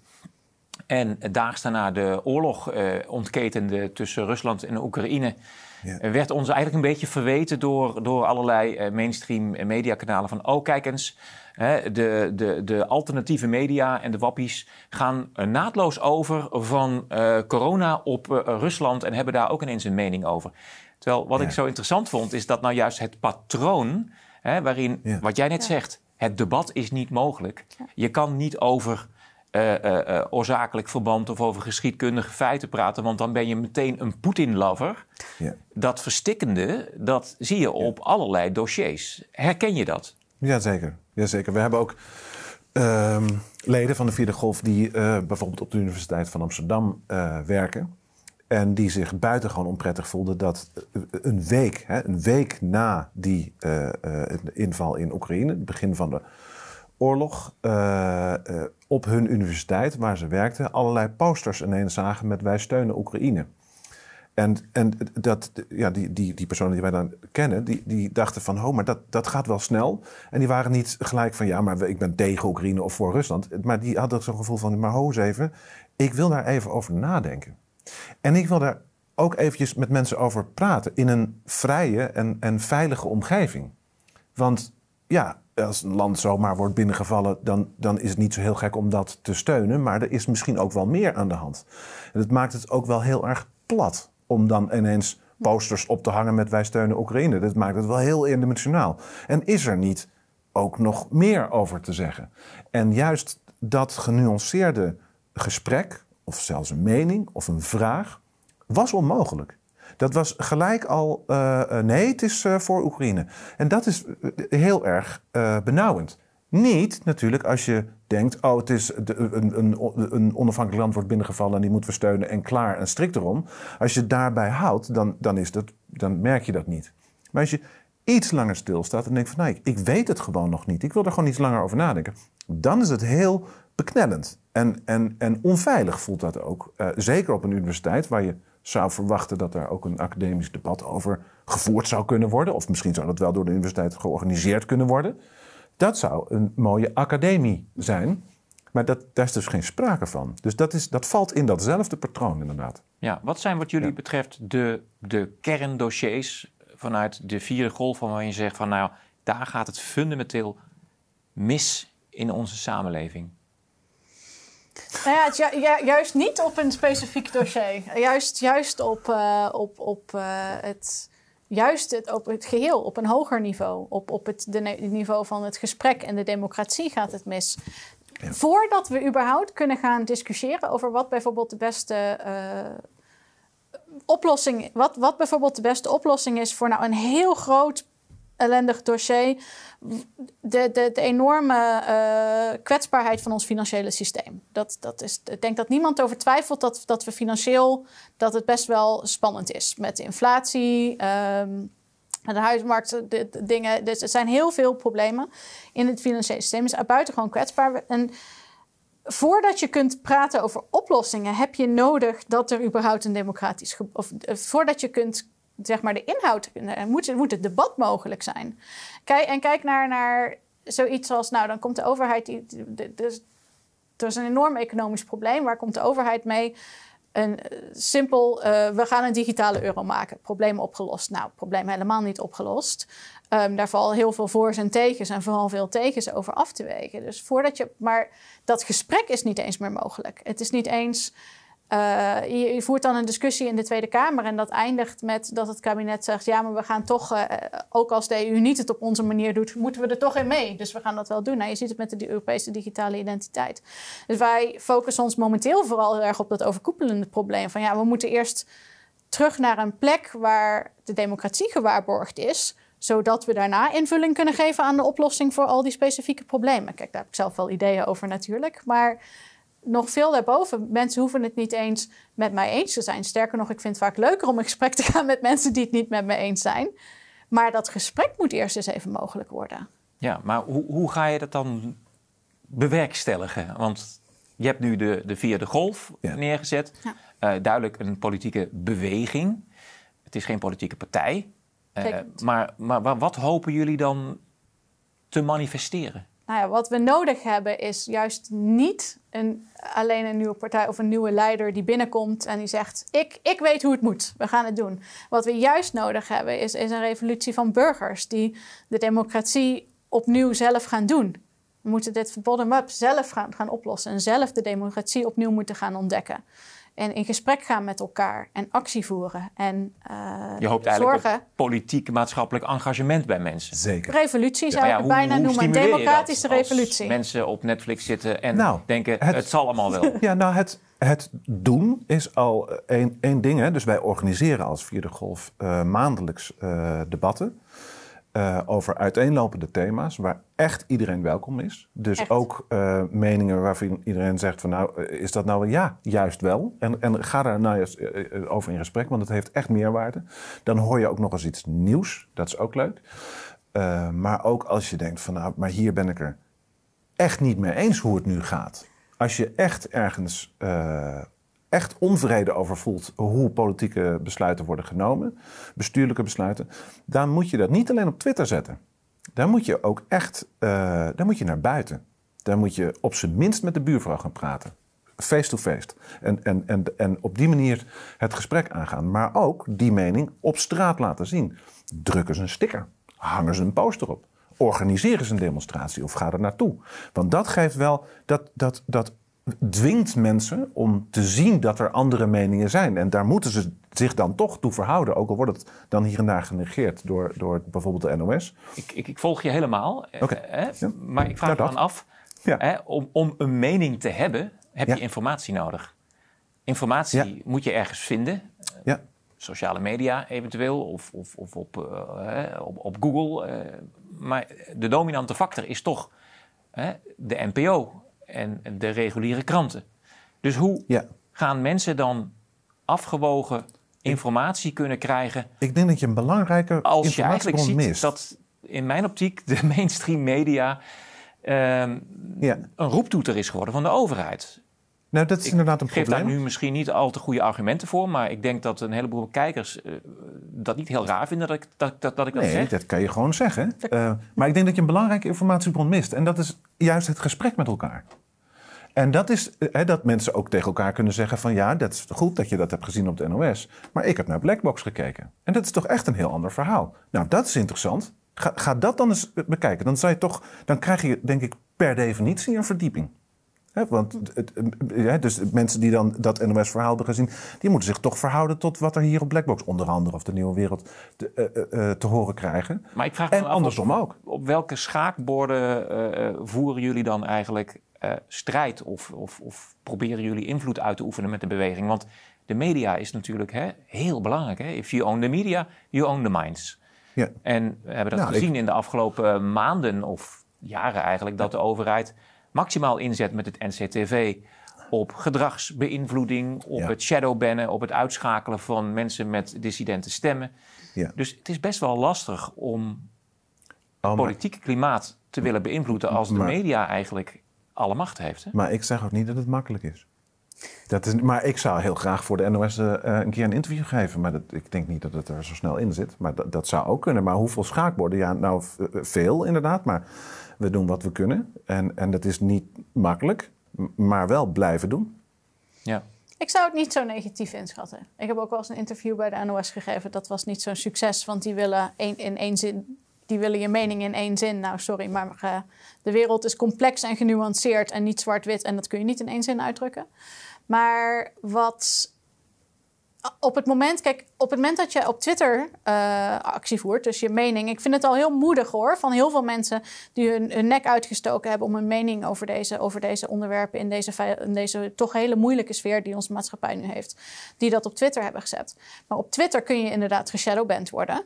En daags daarna de oorlog uh, ontketende tussen Rusland en Oekraïne. werd ons eigenlijk een beetje verweten door, door allerlei uh, mainstream mediakanalen. Van, oh kijk eens, hè, de, de, de alternatieve media en de wappies gaan eh, naadloos over van corona op Rusland. En hebben daar ook ineens een mening over. Terwijl wat ik zo interessant vond, is dat nou juist het patroon hè, waarin, wat jij net zegt, het debat is niet mogelijk. Je kan niet over eh, eh, eh, oorzakelijk verband of over geschiedkundige feiten praten, want dan ben je meteen een Poetin-lover. Ja. Dat verstikkende, dat zie je op allerlei dossiers. Herken je dat? Jazeker. Jazeker. We hebben ook ehm, leden van de Vierde Golf die bijvoorbeeld op de Universiteit van Amsterdam werken. En die zich buitengewoon onprettig voelden dat een week, hè, een week na die inval in Oekraïne, het begin van de oorlog eh, eh, op hun universiteit waar ze werkten allerlei posters ineens zagen met wij steunen Oekraïne. En, en dat, ja, die, die, die personen die wij dan kennen, die, die dachten van, oh, maar dat, dat gaat wel snel. En die waren niet gelijk van, ja, maar ik ben tegen Oekraïne of voor Rusland. Maar die hadden zo'n gevoel van, maar ho eens even, ik wil daar even over nadenken. En ik wil daar ook eventjes met mensen over praten in een vrije en, en veilige omgeving. Want ja, als een land zomaar wordt binnengevallen, dan, dan is het niet zo heel gek om dat te steunen. Maar er is misschien ook wel meer aan de hand. En dat maakt het ook wel heel erg plat om dan ineens posters op te hangen met wij steunen Oekraïne. Dat maakt het wel heel eendimensionaal. En is er niet ook nog meer over te zeggen? En juist dat genuanceerde gesprek, of zelfs een mening of een vraag, was onmogelijk. Dat was gelijk al, eh, eh, nee, het is eh, voor Oekraïne. En dat is heel erg benauwend. Niet natuurlijk als je denkt, oh, het is een, een, een, onafhankelijk land wordt binnengevallen en die moeten we steunen en klaar en strikt erom. Als je het daarbij houdt, dan, dan, is dat, dan merk je dat niet. Maar als je iets langer stilstaat en denkt van, nee, nou, ik, weet het gewoon nog niet. Ik wil er gewoon iets langer over nadenken. Dan is het heel beknellend. En, en, en onveilig voelt dat ook. zeker op een universiteit waar je zou verwachten dat er ook een academisch debat over gevoerd zou kunnen worden. Of misschien zou dat wel door de universiteit georganiseerd kunnen worden. Dat zou een mooie academie zijn. Maar dat, daar is dus geen sprake van. Dus dat, is, dat valt in datzelfde patroon, inderdaad. Ja, wat zijn wat jullie betreft de, de kerndossiers vanuit de vierde golf, waarin je zegt van nou, daar gaat het fundamenteel mis in onze samenleving? Nou ja, juist niet op een specifiek dossier. Juist, juist op, eh, op, op eh, het. Juist het, op het geheel, op een hoger niveau. Op, op het de niveau van het gesprek en de democratie gaat het mis. Voordat we überhaupt kunnen gaan discussiëren over wat bijvoorbeeld de beste eh, oplossing, wat, wat bijvoorbeeld de beste oplossing is voor nou een heel groot ellendig dossier. De, de, de enorme eh, kwetsbaarheid van ons financiële systeem. Dat, dat is, ik denk dat niemand over twijfelt dat, dat we financieel dat het best wel spannend is. Met inflatie. Ehm, de huismarkt, dingen. Dus er zijn heel veel problemen in het financiële systeem. Het is buitengewoon kwetsbaar. En voordat je kunt praten over oplossingen, heb je nodig dat er überhaupt een democratisch. Of eh, voordat je kunt zeg maar de inhoud eh, moet, moet het debat mogelijk zijn. Kijk, en kijk naar, naar zoiets als, nou dan komt de overheid, er dus, is een enorm economisch probleem, waar komt de overheid mee? Een eh, simpel, eh, we gaan een digitale euro maken. Probleem opgelost. Nou, probleem helemaal niet opgelost. Ehm, daar valt heel veel voor's en tegens en vooral veel tegens over af te wegen. Dus voordat je. Maar dat gesprek is niet eens meer mogelijk. Het is niet eens eh, je, voert dan een discussie in de Tweede Kamer en dat eindigt met dat het kabinet zegt: ja, maar we gaan toch, eh, ook als de EU niet het op onze manier doet, moeten we er toch in mee. Dus we gaan dat wel doen. Nou, je ziet het met de Europese digitale identiteit. Dus wij focussen ons momenteel vooral heel erg op dat overkoepelende probleem van ja, we moeten eerst terug naar een plek waar de democratie gewaarborgd is zodat we daarna invulling kunnen geven aan de oplossing voor al die specifieke problemen. Kijk, daar heb ik zelf wel ideeën over natuurlijk. Maar nog veel daarboven. Mensen hoeven het niet eens met mij eens te zijn. Sterker nog, ik vind het vaak leuker om in gesprek te gaan met mensen die het niet met me eens zijn. Maar dat gesprek moet eerst eens even mogelijk worden. Ja, maar hoe, hoe ga je dat dan bewerkstelligen? Want je hebt nu de, de vierde golf neergezet. Eh, duidelijk een politieke beweging. Het is geen politieke partij. Eh, maar, maar wat hopen jullie dan te manifesteren? nou ja, wat we nodig hebben is juist niet een, alleen een nieuwe partij of een nieuwe leider die binnenkomt en die zegt: ik, ik weet hoe het moet, we gaan het doen. Wat we juist nodig hebben is, is een revolutie van burgers die de democratie opnieuw zelf gaan doen. We moeten dit bottom-up zelf gaan, gaan oplossen en zelf de democratie opnieuw moeten gaan ontdekken. En in gesprek gaan met elkaar en actie voeren. En uh, je hoopt eigenlijk zorgen. politiek, maatschappelijk engagement bij mensen. Zeker. Revolutie zou ik bijna hoe, noemen. Democratische revolutie. mensen op Netflix zitten en nou, denken: het, zal allemaal wel. Ja, nou, het, het doen is al één ding. Hè. Dus wij organiseren als Vierde Golf eh, maandelijks eh, debatten. Eh, over uiteenlopende thema's waar echt iedereen welkom is. Dus ook eh, meningen waarvan iedereen zegt van nou, eh, is dat nou wel ja, juist wel. En, en ga daar nou eens over in gesprek, want het heeft echt meerwaarde. Dan hoor je ook nog eens iets nieuws, dat is ook leuk. maar ook als je denkt van nou, maar hier ben ik er echt niet mee eens hoe het nu gaat. Als je echt ergens echt onvrede over voelt hoe politieke besluiten worden genomen, bestuurlijke besluiten, dan moet je dat niet alleen op Twitter zetten. Dan moet je ook echt eh, dan moet je naar buiten. Dan moet je op zijn minst met de buurvrouw gaan praten. Face to face. En, en, en, en op die manier het gesprek aangaan. Maar ook die mening op straat laten zien. Drukken ze een sticker. hangen ze een poster op. organiseren ze een demonstratie of ga er naartoe. Want dat geeft wel dat, dat, dat dwingt mensen om te zien dat er andere meningen zijn. En daar moeten ze zich dan toch toe verhouden, ook al wordt het dan hier en daar genegeerd door, door bijvoorbeeld de NOS. Ik, ik, ik volg je helemaal, eh, eh, maar ik vraag ja, nou, me dan af, om, om een mening te hebben, heb je informatie nodig. Informatie moet je ergens vinden. Eh, ja sociale media eventueel of, of, of op, op, Google. maar de dominante factor is toch de NPO, en de reguliere kranten. Dus hoe gaan mensen dan afgewogen informatie kunnen krijgen? Ik denk dat je een belangrijke als je eigenlijk ziet mist. dat in mijn optiek de mainstream media ehm, een roeptoeter is geworden van de overheid. Nou, dat is inderdaad een probleem. daar nu misschien niet al te goede argumenten voor, maar ik denk dat een heleboel kijkers eh, dat niet heel raar vinden dat ik dat, dat, dat ik dat nee, dat kan je gewoon zeggen. Eh, maar ik denk dat je een belangrijke informatiebron mist. En dat is juist het gesprek met elkaar. En dat is eh, hè, dat mensen ook tegen elkaar kunnen zeggen van ja, dat is goed dat je dat hebt gezien op de NOS. Maar ik heb naar Blackbox gekeken. En dat is toch echt een heel ander verhaal. Nou, dat is interessant. Ga, ga dat dan eens bekijken. Dan, zou je toch, dan krijg je denk ik per definitie een verdieping. want het, dus mensen die dan dat NOS-verhaal hebben gezien, die moeten zich toch verhouden tot wat er hier op Blackbox onder andere of de Nieuwe Wereld te, eh, eh, te horen krijgen. Maar ik vraag me andersom op, ook. Op welke schaakborden voeren jullie dan eigenlijk uh, strijd of, of, of, proberen jullie invloed uit te oefenen met de beweging? Want de media is natuurlijk hè, heel belangrijk. Hè? If you own the media, you own the minds. Ja. En we hebben dat nou, gezien in de afgelopen maanden of jaren eigenlijk, dat de overheid maximaal inzet met het NCTV op gedragsbeïnvloeding, op het shadowbannen, op het uitschakelen van mensen met dissidente stemmen. Ja. Dus het is best wel lastig om het oh, politieke klimaat te willen beïnvloeden als de media eigenlijk alle macht heeft. Hè? Maar ik zeg ook niet dat het makkelijk is. Dat is, maar ik zou heel graag voor de NOS eh, een keer een interview geven. Maar dat, ik denk niet dat het er zo snel in zit. Maar dat, dat zou ook kunnen. Maar hoeveel schaakborden? Ja, nou, eh, veel inderdaad. Maar we doen wat we kunnen. En, en dat is niet makkelijk, maar wel blijven doen. Ja. Ik zou het niet zo negatief inschatten. Ik heb ook wel eens een interview bij de NOS gegeven. Dat was niet zo'n succes, want die willen in één zin die willen je mening in één zin. Nou, sorry, maar eh, de wereld is complex en genuanceerd en niet zwart-wit. En dat kun je niet in één zin uitdrukken. Maar wat op het moment, kijk, op het moment dat je op Twitter eh, actie voert, dus je mening. Ik vind het al heel moedig hoor, van heel veel mensen die hun, nek uitgestoken hebben om een mening over deze, over deze onderwerpen in deze, in deze toch hele moeilijke sfeer die onze maatschappij nu heeft, die dat op Twitter hebben gezet. Maar op Twitter kun je inderdaad geshadowband worden.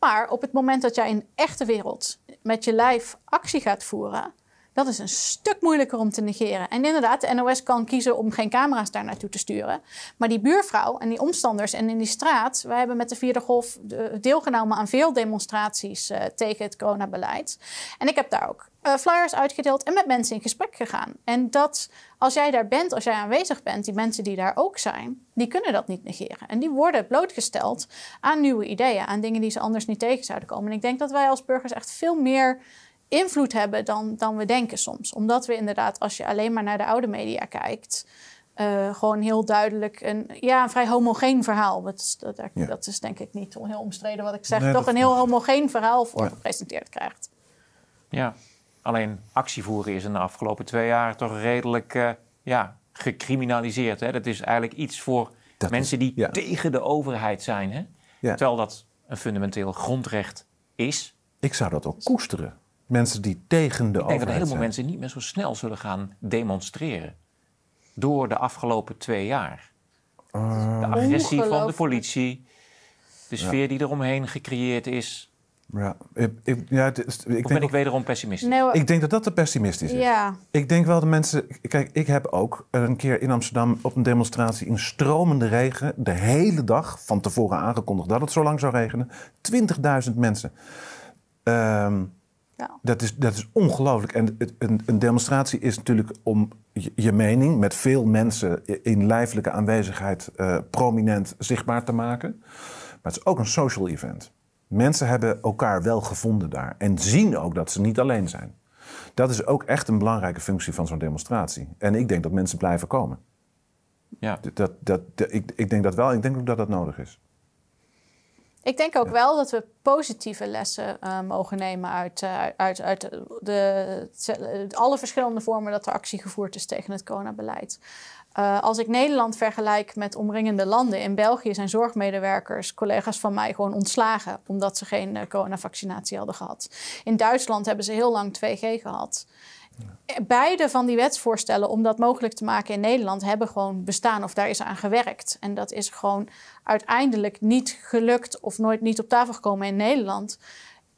Maar op het moment dat jij in de echte wereld met je lijf actie gaat voeren, dat is een stuk moeilijker om te negeren. En inderdaad, de NOS kan kiezen om geen camera's daar naartoe te sturen. Maar die buurvrouw en die omstanders en in die straat, wij hebben met de Vierde Golf eh, deelgenomen aan veel demonstraties eh, tegen het coronabeleid. En ik heb daar ook eh, flyers uitgedeeld en met mensen in gesprek gegaan. En dat als jij daar bent, als jij aanwezig bent, die mensen die daar ook zijn, die kunnen dat niet negeren. En die worden blootgesteld aan nieuwe ideeën, aan dingen die ze anders niet tegen zouden komen. En ik denk dat wij als burgers echt veel meer invloed hebben dan, dan we denken soms. Omdat we inderdaad, als je alleen maar naar de oude media kijkt, eh, gewoon heel duidelijk een, ja, een vrij homogeen verhaal. Dat is, dat, dat is denk ik niet heel omstreden wat ik zeg. Toch een heel homogeen verhaal voor gepresenteerd krijgt. Ja, Alleen actievoeren is in de afgelopen twee jaar toch redelijk eh, ja, gecriminaliseerd. Hè? Dat is eigenlijk iets voor mensen die tegen de overheid zijn. Hè? Terwijl dat een fundamenteel grondrecht is. Ik zou dat ook koesteren. Mensen die tegen de overheid zijn. Ik denk dat heel mensen niet meer zo snel zullen gaan demonstreren. Door de afgelopen twee jaar. de ah. agressie van de politie. De sfeer die eromheen gecreëerd is. Ja, ik, ja, ben ik wederom pessimistisch? ik denk dat dat te pessimistisch is. Ja. Ik denk wel de mensen... Kijk, ik heb ook een keer in Amsterdam op een demonstratie in stromende regen... de hele dag van tevoren aangekondigd dat het zo lang zou regenen. 20.000 mensen. Ehm, ja. Dat is, dat is ongelooflijk. En een, een, demonstratie is natuurlijk om je, mening met veel mensen in lijfelijke aanwezigheid eh, prominent zichtbaar te maken. Maar het is ook een social event. Mensen hebben elkaar wel gevonden daar en zien ook dat ze niet alleen zijn. Dat is ook echt een belangrijke functie van zo'n demonstratie. En ik denk dat mensen blijven komen. Ja. Dat, dat, ik, ik denk dat wel, ik denk ook dat dat nodig is. Ik denk ook wel dat we positieve lessen eh, mogen nemen uit, eh, uit, uit de, alle verschillende vormen dat er actie gevoerd is tegen het coronabeleid. Eh, als ik Nederland vergelijk met omringende landen, in België zijn zorgmedewerkers, collega's van mij, gewoon ontslagen omdat ze geen uh, coronavaccinatie hadden gehad. In Duitsland hebben ze heel lang 2G gehad. Eh, beide van die wetsvoorstellen om dat mogelijk te maken in Nederland hebben gewoon bestaan of daar is aan gewerkt. En dat is gewoon uiteindelijk niet gelukt of nooit niet op tafel gekomen in Nederland.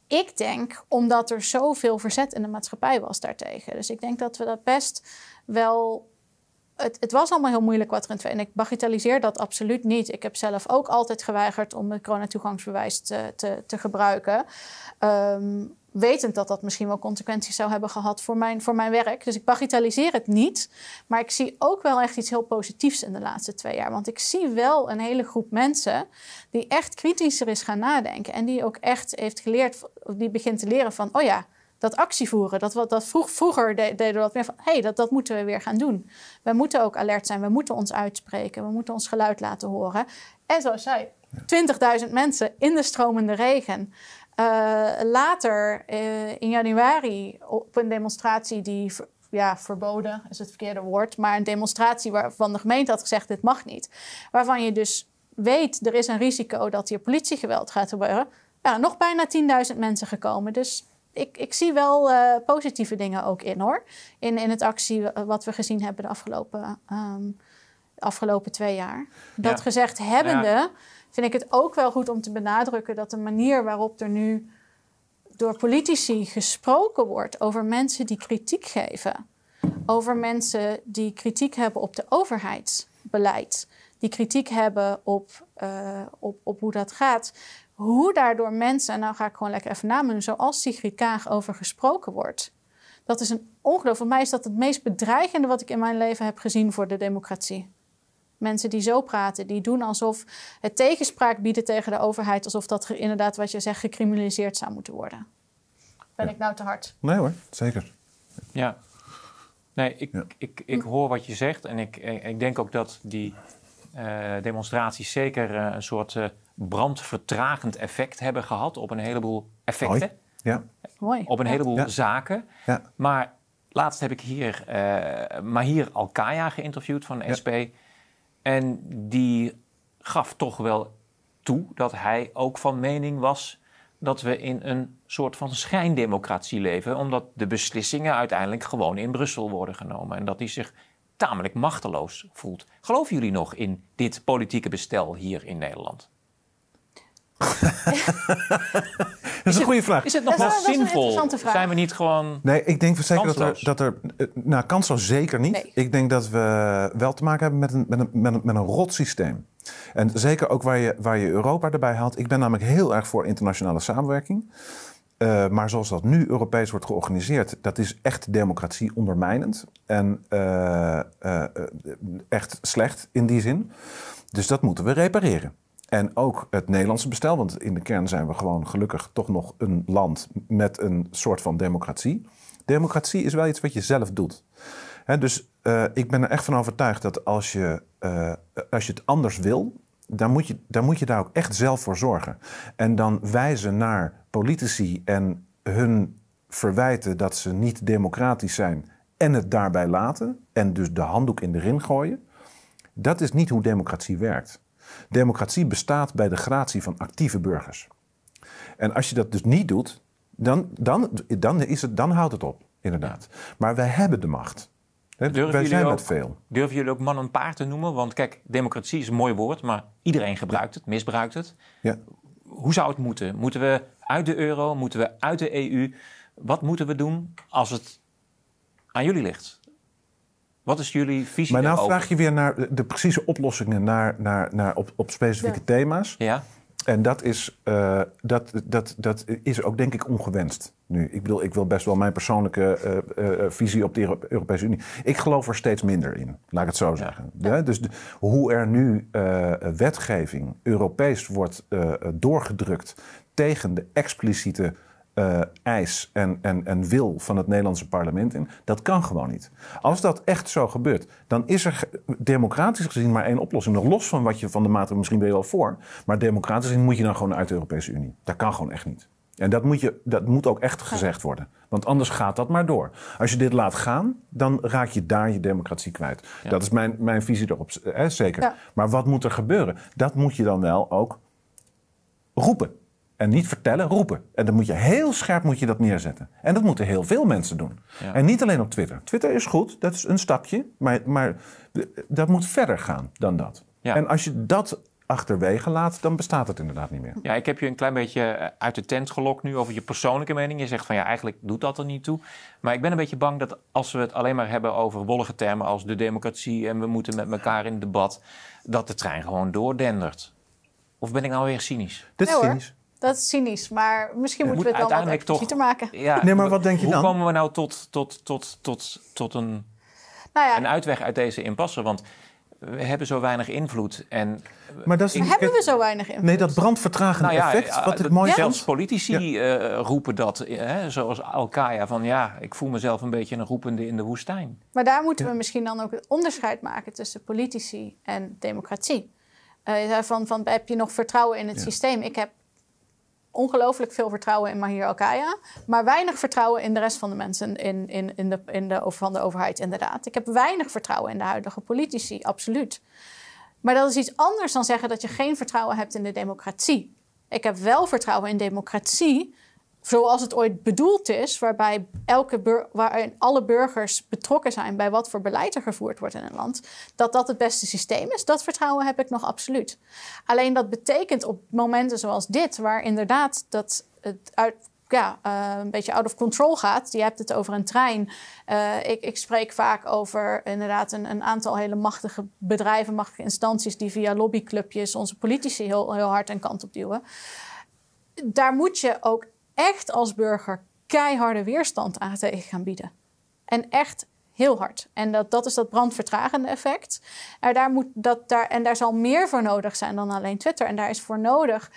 Ik denk omdat er zoveel verzet in de maatschappij was daartegen. Dus ik denk dat we dat best wel het, het, was allemaal heel moeilijk wat er in twee. En ik bagatelliseer dat absoluut niet. Ik heb zelf ook altijd geweigerd om het coronatoegangsbewijs te, te, te gebruiken. Ehm, wetend dat dat misschien wel consequenties zou hebben gehad voor mijn, voor mijn werk. Dus ik bagatelliseer het niet. Maar ik zie ook wel echt iets heel positiefs in de laatste twee jaar. Want ik zie wel een hele groep mensen die echt kritischer is gaan nadenken. En die ook echt heeft geleerd, die begint te leren van, oh ja, dat actie voeren. Dat, wat, dat vroeger deden we dat meer van, hé, hey, dat, dat moeten we weer gaan doen. We moeten ook alert zijn, we moeten ons uitspreken, we moeten ons geluid laten horen. En zoals zij, 20.000 mensen in de stromende regen. Eh, later eh, in januari op een demonstratie die ja, verboden is het verkeerde woord, maar een demonstratie waarvan de gemeente had gezegd dit mag niet. Waarvan je dus weet er is een risico dat hier politiegeweld gaat gebeuren. Ja, nog bijna 10.000 mensen gekomen. Dus ik, ik zie wel eh, positieve dingen ook in hoor. In, in het actie eh, wat we gezien hebben de afgelopen, ehm, afgelopen twee jaar. Dat gezegd hebbende, vind ik het ook wel goed om te benadrukken dat de manier waarop er nu door politici gesproken wordt over mensen die kritiek geven, over mensen die kritiek hebben op de overheidsbeleid, die kritiek hebben op, eh, op, op hoe dat gaat, hoe daardoor mensen, en nou ga ik gewoon lekker even namen, zoals Sigrid Kaag over gesproken wordt. Dat is een ongeloof. Voor mij is dat het meest bedreigende wat ik in mijn leven heb gezien voor de democratie. Mensen die zo praten, die doen alsof het tegenspraak bieden tegen de overheid, alsof dat inderdaad, wat je zegt, gecriminaliseerd zou moeten worden. Ben ik nou te hard? Nee hoor, zeker. Ja. Nee, ik, ik, ik hoor wat je zegt en ik, ik denk ook dat die uh, demonstraties zeker eh, een soort. Eh, brandvertragend effect hebben gehad op een heleboel effecten. Ja. Op een heleboel zaken. Ja. Maar laatst heb ik hier uh, Mahir Alkaya geïnterviewd van SP. En die gaf toch wel toe dat hij ook van mening was dat we in een soort van schijndemocratie leven, omdat de beslissingen uiteindelijk gewoon in Brussel worden genomen en dat hij zich tamelijk machteloos voelt. Geloven jullie nog in dit politieke bestel hier in Nederland? dat is, een goede vraag. Is het nog wel zinvol? Zijn we niet gewoon. Nee, ik denk zeker dat er, dat er. Eh, nou, kansloos zeker niet. Ik denk dat we wel te maken hebben met een, met een, met een, rot systeem. En zeker ook waar je, waar je Europa erbij haalt. Ik ben namelijk heel erg voor internationale samenwerking. Eh, maar zoals dat nu Europees wordt georganiseerd, dat is echt democratie ondermijnend. En eh, echt slecht in die zin. Dus dat moeten we repareren. En ook het Nederlandse bestel, want in de kern zijn we gewoon gelukkig toch nog een land met een soort van democratie. Democratie is wel iets wat je zelf doet. dus eh, ik ben er echt van overtuigd dat als je, eh, als je het anders wil, dan moet, je, dan moet je daar ook echt zelf voor zorgen. En dan wijzen naar politici en hun verwijten dat ze niet democratisch zijn en het daarbij laten en dus de handdoek in de ring gooien. Dat is niet hoe democratie werkt. Democratie bestaat bij de gratie van actieve burgers. En als je dat dus niet doet, dan, dan, dan, is het, dan houdt het op, inderdaad. Maar wij hebben de macht. wij zijn het veel. Durven jullie ook man en paard te noemen? Want kijk, democratie is een mooi woord, maar iedereen gebruikt het, misbruikt het. Ja. Hoe zou het moeten? Moeten we uit de euro? Moeten we uit de EU? Wat moeten we doen als het aan jullie ligt? Wat is jullie visie Maar nu vraag je weer naar de precieze oplossingen naar, naar, naar op, op specifieke thema's. Ja. En dat is, eh, dat, dat, dat is ook denk ik ongewenst nu. Ik bedoel, ik wil best wel mijn persoonlijke eh, eh, visie op de Europese Unie. Ik geloof er steeds minder in, laat ik het zo zeggen. Ja. dus hoe er nu wetgeving Europees wordt doorgedrukt tegen de expliciete uh, eis en, en, en wil van het Nederlandse parlement in. Dat kan gewoon niet. Als dat echt zo gebeurt, dan is er democratisch gezien maar één oplossing. Nog los van wat je van de maatregelen misschien ben je wel voor. Maar democratisch gezien moet je dan gewoon uit de Europese Unie. Dat kan gewoon echt niet. En dat moet, je, dat moet ook echt gezegd worden. Want anders gaat dat maar door. Als je dit laat gaan, dan raak je daar je democratie kwijt. Dat is mijn, mijn visie erop, hè, eh, zeker. Maar wat moet er gebeuren? Dat moet je dan wel ook roepen. En niet vertellen, roepen. En dan moet je heel scherp moet je dat neerzetten. En dat moeten heel veel mensen doen. En niet alleen op Twitter. Twitter is goed, dat is een stapje. Maar, maar dat moet verder gaan dan dat. En als je dat achterwege laat, dan bestaat het inderdaad niet meer. Ja, ik heb je een klein beetje eh, uit de tent gelokt nu over je persoonlijke mening. Je zegt van ja, eigenlijk doet dat er niet toe. Maar ik ben een beetje bang dat als we het alleen maar hebben over wollige termen als de democratie en we moeten met elkaar in debat, dat de trein gewoon doordendert. Of ben ik nou weer cynisch? Dit is cynisch. Dat is cynisch, maar misschien moeten we het dan uiteindelijk wat te maken. Ja, nee, maar wat denk je hoe dan? Hoe komen we nou tot, tot, tot, tot, tot een, nou ja. een uitweg uit deze impasse? Want we hebben zo weinig invloed. En maar dat hebben we zo weinig invloed? Nee, dat brandvertragende nou effect, wat het mooi politici eh, roepen dat, zoals al van ja, ik voel mezelf een beetje een roepende in de woestijn. Maar daar moeten we misschien dan ook het onderscheid maken tussen politici en democratie. Eh, van, van, heb je nog vertrouwen in het systeem? Ik heb ongelooflijk veel vertrouwen in Mahir Alkaya, maar weinig vertrouwen in de rest van de mensen in, in, in de, in de, van de overheid, inderdaad. Ik heb weinig vertrouwen in de huidige politici, absoluut. Maar dat is iets anders dan zeggen dat je geen vertrouwen hebt in de democratie. Ik heb wel vertrouwen in democratie, zoals het ooit bedoeld is, waarbij elke alle burgers betrokken zijn bij wat voor beleid er gevoerd wordt in een land, dat dat het beste systeem is, dat vertrouwen heb ik nog absoluut. Alleen dat betekent op momenten zoals dit, waar inderdaad dat het uit, ja, eh, een beetje out of control gaat. Je hebt het over een trein. Eh, ik, ik, spreek vaak over inderdaad een, een, aantal hele machtige bedrijven, machtige instanties die via lobbyclubjes onze politici heel, heel hard een kant op duwen. Daar moet je ook echt als burger keiharde weerstand aan tegen gaan bieden. En echt heel hard. En dat, dat is dat brandvertragende effect. En daar, moet dat, daar, en daar zal meer voor nodig zijn dan alleen Twitter. En daar is voor nodig.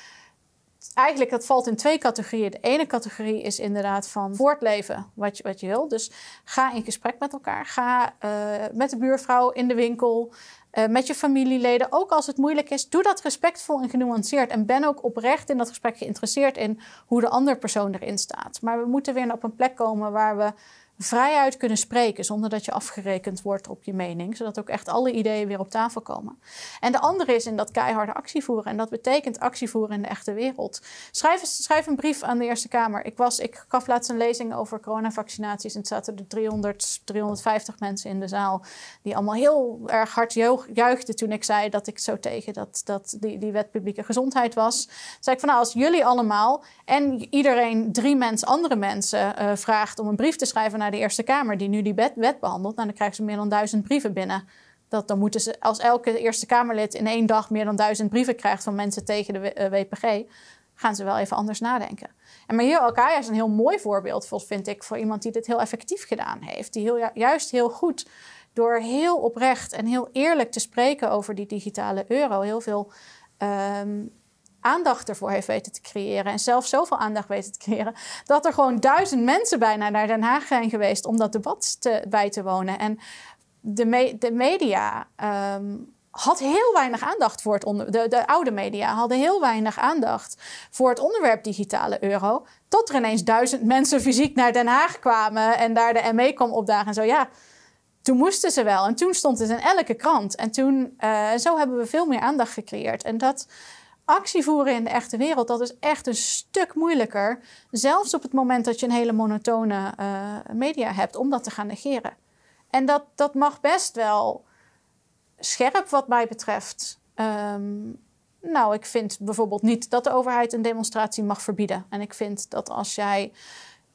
Eigenlijk, dat valt in twee categorieën. De ene categorie is inderdaad van voortleven wat je, wat je wil. Dus ga in gesprek met elkaar. Ga eh, met de buurvrouw in de winkel. Eh, met je familieleden. Ook als het moeilijk is, doe dat respectvol en genuanceerd. En ben ook oprecht in dat gesprek geïnteresseerd in hoe de andere persoon erin staat. Maar we moeten weer op een plek komen waar we vrijuit kunnen spreken zonder dat je afgerekend wordt op je mening, zodat ook echt alle ideeën weer op tafel komen. En de andere is in dat keiharde actie voeren en dat betekent actie voeren in de echte wereld. Schrijf, een brief aan de Eerste Kamer. Ik, was, ik gaf laatst een lezing over coronavaccinaties en er zaten er 300, 350 mensen in de zaal die allemaal heel erg hard juichten toen ik zei dat ik zo tegen dat, dat die, die wet publieke gezondheid was. Toen zei ik van nou, als jullie allemaal en iedereen drie mensen, andere mensen uh, vraagt om een brief te schrijven naar naar de Eerste Kamer, die nu die wet, behandelt. Nou, dan krijgen ze meer dan duizend brieven binnen. Dat dan moeten ze, als elke Eerste Kamerlid in één dag meer dan duizend brieven krijgt van mensen tegen de WPG, eh, gaan ze wel even anders nadenken. En hier Alkaya is een heel mooi voorbeeld, vind ik, voor iemand die dit heel effectief gedaan heeft. Die heel, juist heel goed, door heel oprecht en heel eerlijk te spreken over die digitale euro, heel veel ehm, aandacht ervoor heeft weten te creëren. En zelf zoveel aandacht weten te creëren. Dat er gewoon duizend mensen bijna naar Den Haag zijn geweest om dat debat te, bij te wonen. En de, me de media. Ehm, had heel weinig aandacht voor het onderwerp. De, de, oude media hadden heel weinig aandacht voor het onderwerp digitale euro. Tot er ineens duizend mensen fysiek naar Den Haag kwamen en daar de ME kwam opdagen en zo. Ja, toen moesten ze wel. En toen stond het in elke krant. En toen, uh, zo hebben we veel meer aandacht gecreëerd. En dat, actie voeren in de echte wereld, dat is echt een stuk moeilijker. Zelfs op het moment dat je een hele monotone eh, media hebt, om dat te gaan negeren. En dat, dat mag best wel scherp, wat mij betreft. Ehm, nou, ik vind bijvoorbeeld niet dat de overheid een demonstratie mag verbieden. En ik vind dat als jij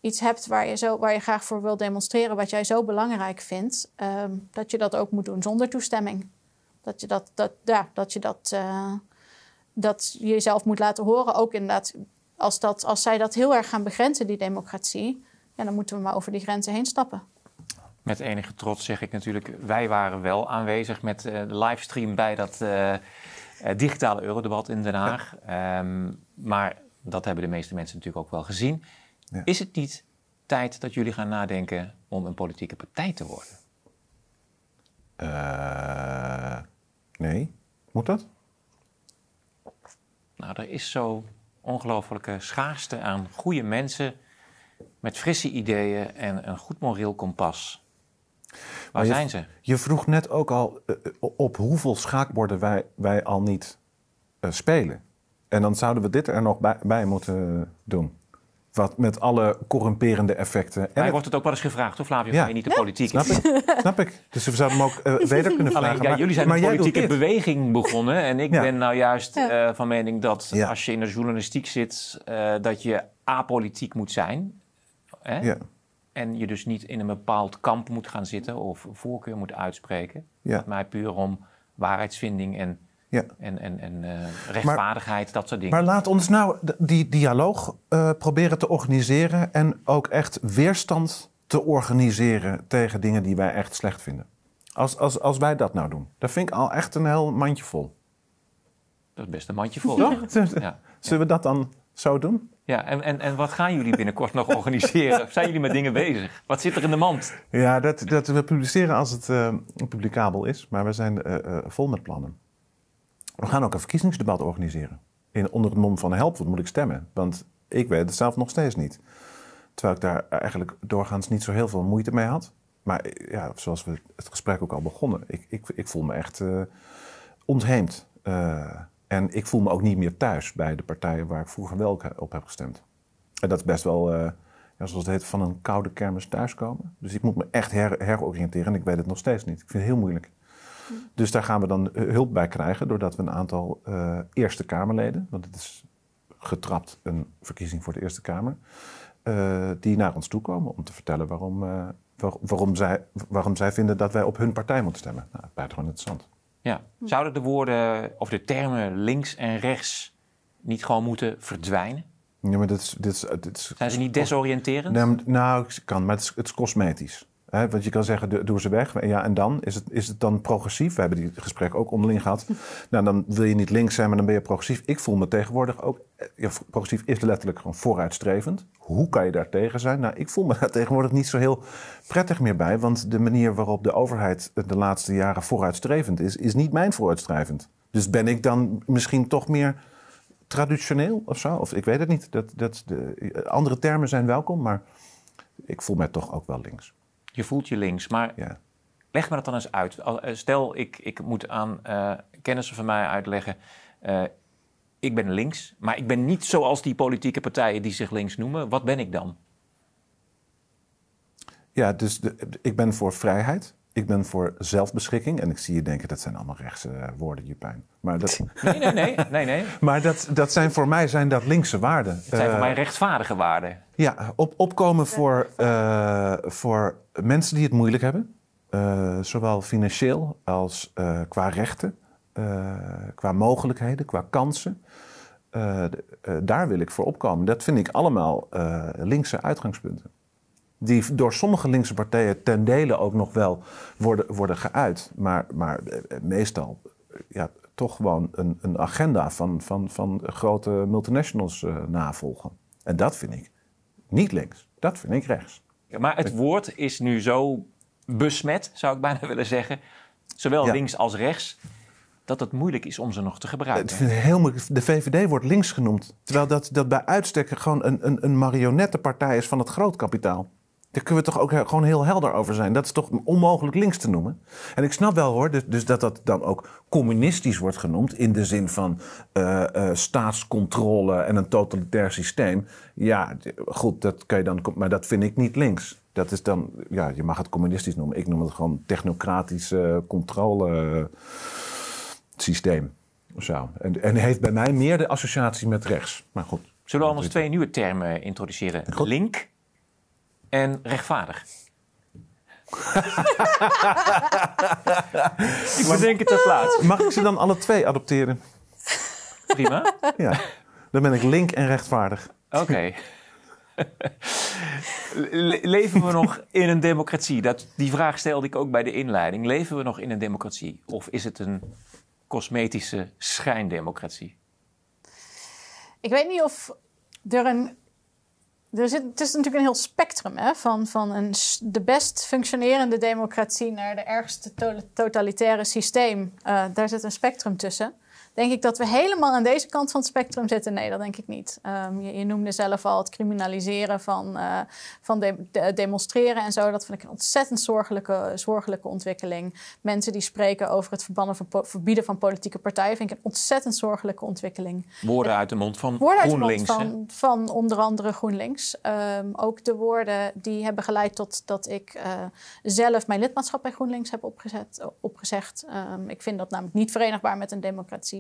iets hebt waar je, zo, waar je graag voor wil demonstreren, wat jij zo belangrijk vindt, ehm, dat je dat ook moet doen zonder toestemming. Dat je dat, dat, ja, dat, je dat eh, dat je jezelf moet laten horen. Ook inderdaad, als, dat, als zij dat heel erg gaan begrenzen, die democratie, ja, dan moeten we maar over die grenzen heen stappen. Met enige trots zeg ik natuurlijk, wij waren wel aanwezig met eh, de livestream bij dat eh, eh, digitale eurodebat in Den Haag. Ehm, maar dat hebben de meeste mensen natuurlijk ook wel gezien. Is het niet tijd dat jullie gaan nadenken om een politieke partij te worden? nee. Moet dat? nou, er is zo ongelofelijke schaarste aan goede mensen met frisse ideeën en een goed moreel kompas. Waar zijn ze? Je vroeg net ook al eh, eh, op hoeveel schaakborden wij, wij al niet eh, spelen. En dan zouden we dit er nog bij, bij moeten doen. Wat met alle corrumperende effecten. En je wordt het ook wel eens gevraagd, hoor, Flavio, ja, niet de politiek snap Ik, snap ik. Dus we zouden hem ook uh, weder kunnen vragen. maar, jullie zijn de politieke beweging begonnen. En ik ben nou juist eh, van mening dat als je in de journalistiek zit... Eh, dat je apolitiek moet zijn. Hè? En je dus niet in een bepaald kamp moet gaan zitten of voorkeur moet uitspreken. Het mij puur om waarheidsvinding en ja. En, en, en eh, rechtvaardigheid, dat soort dingen. Maar laat ons nou die dialoog eh, proberen te organiseren en ook echt weerstand te organiseren tegen dingen die wij echt slecht vinden. Als, als, als wij dat nou doen, dat vind ik al echt een heel mandje vol. Dat is best een mandje vol. Toch? Ja. Zullen we dat dan zo doen? Ja, en, en, en wat gaan jullie binnenkort nog organiseren? Zijn jullie met dingen bezig? Wat zit er in de mand? Ja, dat, dat we publiceren als het eh, publicabel is, maar we zijn vol met plannen. We gaan ook een verkiezingsdebat organiseren. In, onder het mom van help, wat moet ik stemmen? Want ik weet het zelf nog steeds niet. Terwijl ik daar eigenlijk doorgaans niet zo heel veel moeite mee had. Maar eh, ja, zoals we het gesprek ook al begonnen, ik, ik, ik voel me echt eh, ontheemd. Eh, en ik voel me ook niet meer thuis bij de partijen waar ik vroeger wel op heb gestemd. En dat is best wel, ja, zoals het heet, van een koude kermis thuiskomen. Dus ik moet me echt her heroriënteren en ik weet het nog steeds niet. Ik vind het heel moeilijk. Dus daar gaan we dan eh, hulp bij krijgen doordat we een aantal eh, Eerste Kamerleden, want het is getrapt een verkiezing voor de Eerste Kamer, eh, die naar ons toe komen om te vertellen waarom, waarom, zij, waarom zij vinden dat wij op hun partij moeten stemmen. Nou, buitengewoon interessant. Ja. Zouden de woorden of de termen links en rechts niet gewoon moeten verdwijnen? Ja, maar dit is, dit is, is Zijn ze niet desoriënterend? Nee, nou, kan, maar het is, het is cosmetisch want je kan zeggen, doe ze weg. En, ja, en dan? Is het, is het dan progressief? We hebben die gesprek ook onderling gehad. nou, dan wil je niet links zijn, maar dan ben je progressief. Ik voel me tegenwoordig ook... Eh, ja, progressief is letterlijk gewoon vooruitstrevend. Hoe kan je daar tegen zijn? Nou, ik voel me daar tegenwoordig niet zo heel prettig meer bij. Want de manier waarop de overheid de laatste jaren vooruitstrevend is... is niet mijn vooruitstrevend. Dus ben ik dan misschien toch meer traditioneel of zo? Of ik weet het niet. Dat, dat, de, eh, andere termen zijn welkom, maar ik voel mij toch ook wel links. Je voelt je links, maar ja. leg me dat dan eens uit. Eh, stel, ik, ik moet aan eh, kennissen van mij uitleggen... Eh, ik ben links, maar ik ben niet zoals die politieke partijen die zich links noemen. Wat ben ik dan? Ja, dus ik ben voor vrijheid. Ik ben voor zelfbeschikking. En ik zie je denken, dat zijn allemaal rechtse woorden, pijn. Maar dat... nee, nee, nee, nee, nee. maar dat, dat zijn voor mij zijn dat linkse waarden. Het zijn voor mij rechtvaardige waarden. Ja, op, opkomen voor, voor mensen die het moeilijk hebben, eh, zowel financieel als eh, qua rechten, eh, qua mogelijkheden, qua kansen. daar wil ik voor opkomen. Dat vind ik allemaal linkse uitgangspunten. Die door sommige linkse partijen ten dele ook nog wel worden, worden geuit. Maar, maar meestal ja, toch gewoon een, een agenda van, van, van grote multinationals navolgen. En dat vind ik niet links. Dat vind ik rechts maar het woord is nu zo besmet, zou ik bijna willen zeggen, zowel links als rechts, dat het moeilijk is om ze nog te gebruiken. Het heel De VVD wordt links genoemd, terwijl dat, dat bij uitstek gewoon een, een, een marionettenpartij is van het grootkapitaal. Daar kunnen we toch ook gewoon heel helder over zijn. Dat is toch onmogelijk links te noemen. En ik snap wel hoor, dus, dus dat dat dan ook communistisch wordt genoemd. In de zin van eh, eh, staatscontrole en een totalitair systeem. Ja, goed, dat kan je dan. Maar dat vind ik niet links. Dat is dan, ja, je mag het communistisch noemen. Ik noem het gewoon technocratisch controle eh, systeem. Zo. En, en heeft bij mij meer de associatie met rechts. Maar goed. Zullen we anders twee nieuwe termen introduceren? Link en rechtvaardig. ik denk het ter plaatse. Mag ik ze dan alle twee adopteren? Prima. Ja, dan ben ik link en rechtvaardig. Oké. leven we nog in een democratie? Dat, die vraag stelde ik ook bij de inleiding. Leven we nog in een democratie? Of is het een cosmetische schijndemocratie? Ik weet niet of er een er zit, het is natuurlijk een heel spectrum hè, van, van een, de best functionerende democratie naar de ergste totalitaire systeem. Eh, daar zit een spectrum tussen. Denk ik dat we helemaal aan deze kant van het spectrum zitten? Nee, dat denk ik niet. Ehm, je, noemde zelf al het criminaliseren van, eh, van demonstreren en zo. Dat vind ik een ontzettend zorgelijke, zorgelijke ontwikkeling. Mensen die spreken over het verbannen van verbieden van politieke partijen, vind ik een ontzettend zorgelijke ontwikkeling. Woorden uit de mond van woorden GroenLinks. Uit de mond van, onder andere GroenLinks. Ehm, ook de woorden die hebben geleid tot dat ik eh, zelf mijn lidmaatschap bij GroenLinks heb opgezet, opgezegd. Ehm, ik vind dat namelijk niet verenigbaar met een democratie.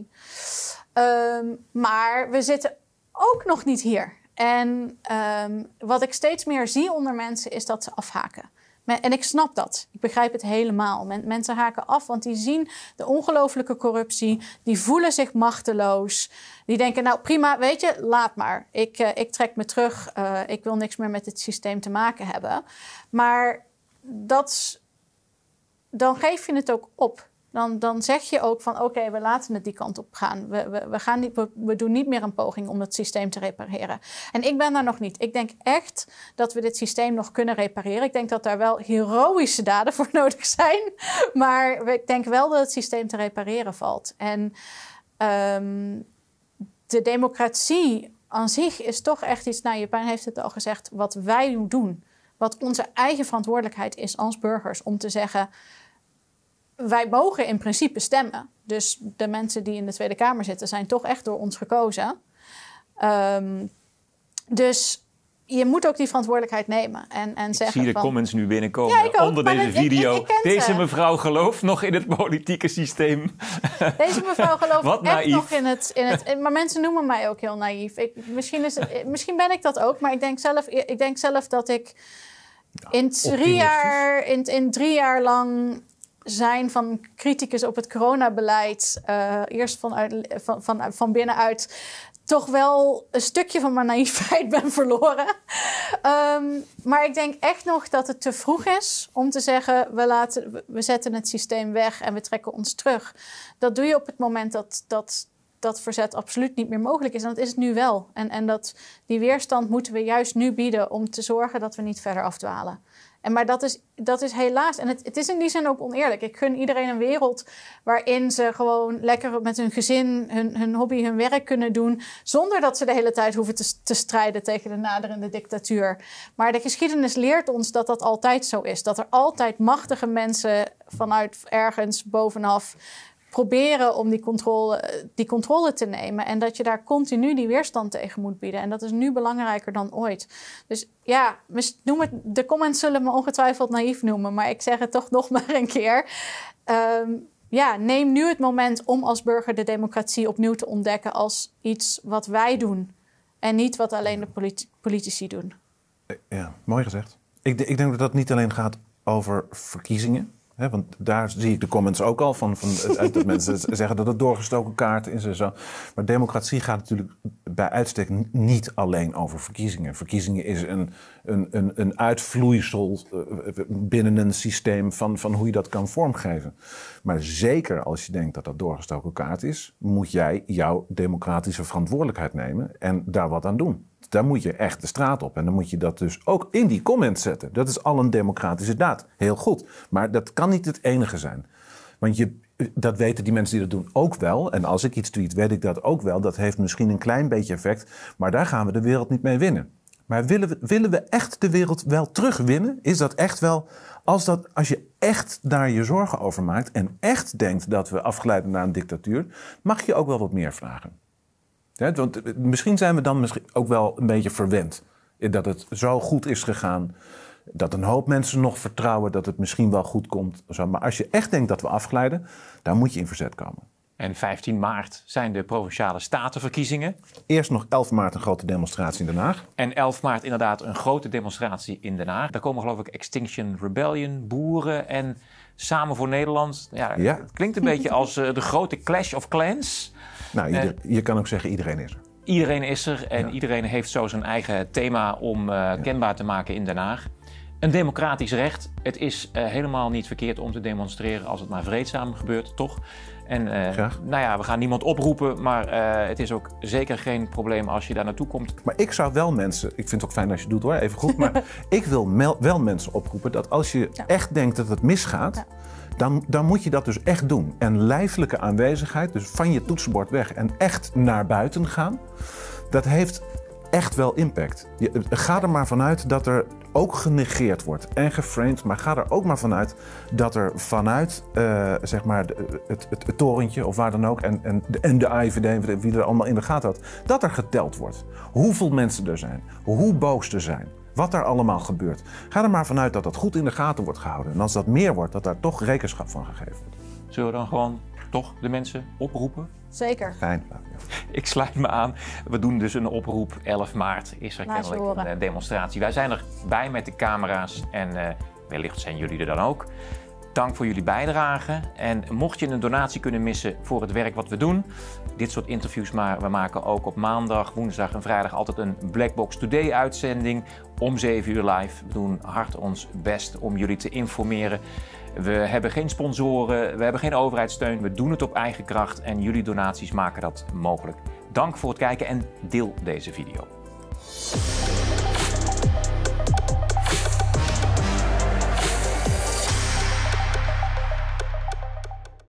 Ehm, maar we zitten ook nog niet hier. En ehm, wat ik steeds meer zie onder mensen is dat ze afhaken. En ik snap dat. Ik begrijp het helemaal. Mensen haken af, want die zien de ongelooflijke corruptie. Die voelen zich machteloos. Die denken, nou prima, weet je, laat maar. Ik, eh, ik trek me terug. Uh, ik wil niks meer met het systeem te maken hebben. Maar dat, dan geef je het ook op dan, dan zeg je ook van oké, we laten het die kant op gaan. We, we, gaan niet, we, doen niet meer een poging om het systeem te repareren. En ik ben daar nog niet. Ik denk echt dat we dit systeem nog kunnen repareren. Ik denk dat daar wel heroïsche daden voor nodig zijn. Maar ik denk wel dat het systeem te repareren valt. En ehm, de democratie aan zich is toch echt iets, nou Japan heeft het al gezegd, wat wij doen. Wat onze eigen verantwoordelijkheid is als burgers om te zeggen wij mogen in principe stemmen. Dus de mensen die in de Tweede Kamer zitten zijn toch echt door ons gekozen. Ehm, dus je moet ook die verantwoordelijkheid nemen. En, en ik zeggen zie de comments nu binnenkomen onder deze video. deze mevrouw gelooft nog in het politieke systeem. Deze mevrouw gelooft echt nog in het, in het... Maar mensen noemen mij ook heel naïef. misschien, is, misschien ben ik dat ook, maar ik denk zelf, ik denk zelf dat ik... in, drie jaar, in, in drie jaar lang zijn van criticus op het coronabeleid, uh, eerst vanuit, van, van, van binnenuit, toch wel een stukje van mijn naïviteit ben verloren. Ehm, maar ik denk echt nog dat het te vroeg is om te zeggen: we, laten, we zetten het systeem weg en we trekken ons terug. Dat doe je op het moment dat, dat, dat verzet absoluut niet meer mogelijk is. En dat is het nu wel. En, en dat, die weerstand moeten we juist nu bieden om te zorgen dat we niet verder afdwalen. En, maar dat is, dat is helaas. En het, het is in die zin ook oneerlijk. Ik gun iedereen een wereld waarin ze gewoon lekker met hun gezin, hun, hun hobby, hun werk kunnen doen. Zonder dat ze de hele tijd hoeven te, te strijden tegen de naderende dictatuur. Maar de geschiedenis leert ons dat dat altijd zo is. Dat er altijd machtige mensen vanuit ergens bovenaf proberen om die controle, eh, die controle te nemen. En dat je daar continu die weerstand tegen moet bieden. En dat is nu belangrijker dan ooit. Dus ja, noem het, de comments zullen me ongetwijfeld naïef noemen. Maar ik zeg het toch nog maar een keer. Ehm, ja, neem nu het moment om als burger de democratie opnieuw te ontdekken als iets wat wij doen. En niet wat alleen de politici doen. Ja, mooi gezegd. Ik, ik denk dat dat niet alleen gaat over verkiezingen want daar zie ik de comments ook al van, van dat mensen zeggen dat het doorgestoken kaart is en zo. Maar democratie gaat natuurlijk bij uitstek niet alleen over verkiezingen. Verkiezingen is een, een, een, een uitvloeisel eh, eh, binnen een systeem van, van hoe je dat kan vormgeven. Maar zeker als je denkt dat dat doorgestoken kaart is, moet jij jouw democratische verantwoordelijkheid nemen en daar wat aan doen dan moet je echt de straat op. En dan moet je dat dus ook in die comments zetten. Dat is al een democratische daad. Heel goed. Maar dat kan niet het enige zijn. Want je, dat weten die mensen die dat doen ook wel. En als ik iets tweet, weet ik dat ook wel. Dat heeft misschien een klein beetje effect. Maar daar gaan we de wereld niet mee winnen. Maar willen we, willen we echt de wereld wel terugwinnen? Is dat echt wel. Als, dat, als je echt daar je zorgen over maakt. en echt denkt dat we afgeleiden naar een dictatuur. mag je ook wel wat meer vragen want eh, misschien zijn we dan misschien ook wel een beetje verwend. Dat het zo goed is gegaan. Dat een hoop mensen nog vertrouwen dat het misschien wel goed komt. Maar als je echt denkt dat we afglijden, dan moet je in verzet komen. En 15 maart zijn de provinciale statenverkiezingen. Eerst nog 11 maart een grote demonstratie in Den Haag. En 11 maart inderdaad een grote demonstratie in Den Haag. Daar komen geloof ik Extinction Rebellion, boeren en Samen voor Nederland. Ja, Het klinkt een beetje als eh, de grote clash of clans. Nou, eh, je kan ook zeggen iedereen is er. Iedereen is er en iedereen heeft zo zijn eigen thema om eh, kenbaar te maken in Den Haag. Een democratisch recht. Het is eh, helemaal niet verkeerd om te demonstreren als het maar vreedzaam gebeurt, toch? En uh, nou ja, we gaan niemand oproepen, maar het is ook zeker geen probleem als je daar naartoe komt. Maar ik zou wel mensen, ik vind het ook fijn als je het doet hoor, even goed, maar ik wil wel mensen oproepen dat als je echt denkt dat het misgaat, dan, dan moet je dat dus echt doen. En lijfelijke aanwezigheid, dus van je toetsenbord weg en echt naar buiten gaan, dat heeft echt wel impact. Je, ga er maar vanuit dat er ook genegeerd wordt en geframed, maar ga er ook maar vanuit dat er vanuit eh, zeg maar het, het, torentje of waar dan ook en, en, de IVD wie er allemaal in de gaten had, dat er geteld wordt. Hoeveel mensen er zijn, hoe boos er zijn. Wat er allemaal gebeurt. Ga er maar vanuit dat dat goed in de gaten wordt gehouden. En als dat meer wordt, dat daar toch rekenschap van gegeven wordt. Zullen we dan gewoon toch de mensen oproepen? Zeker. Fijn. Ik sluit me aan. We doen dus een oproep. 11 maart is er kennelijk een eh, demonstratie. Wij zijn erbij met de camera's en eh, wellicht zijn jullie er dan ook. Dank voor jullie bijdrage. En mocht je een donatie kunnen missen voor het werk wat we doen, dit soort interviews maar. We maken ook op maandag, woensdag en vrijdag altijd een Blackbox Today uitzending om 7 uur live. We doen hard ons best om jullie te informeren. We hebben geen sponsoren, we hebben geen overheidssteun. We doen het op eigen kracht en jullie donaties maken dat mogelijk. Dank voor het kijken en deel deze video.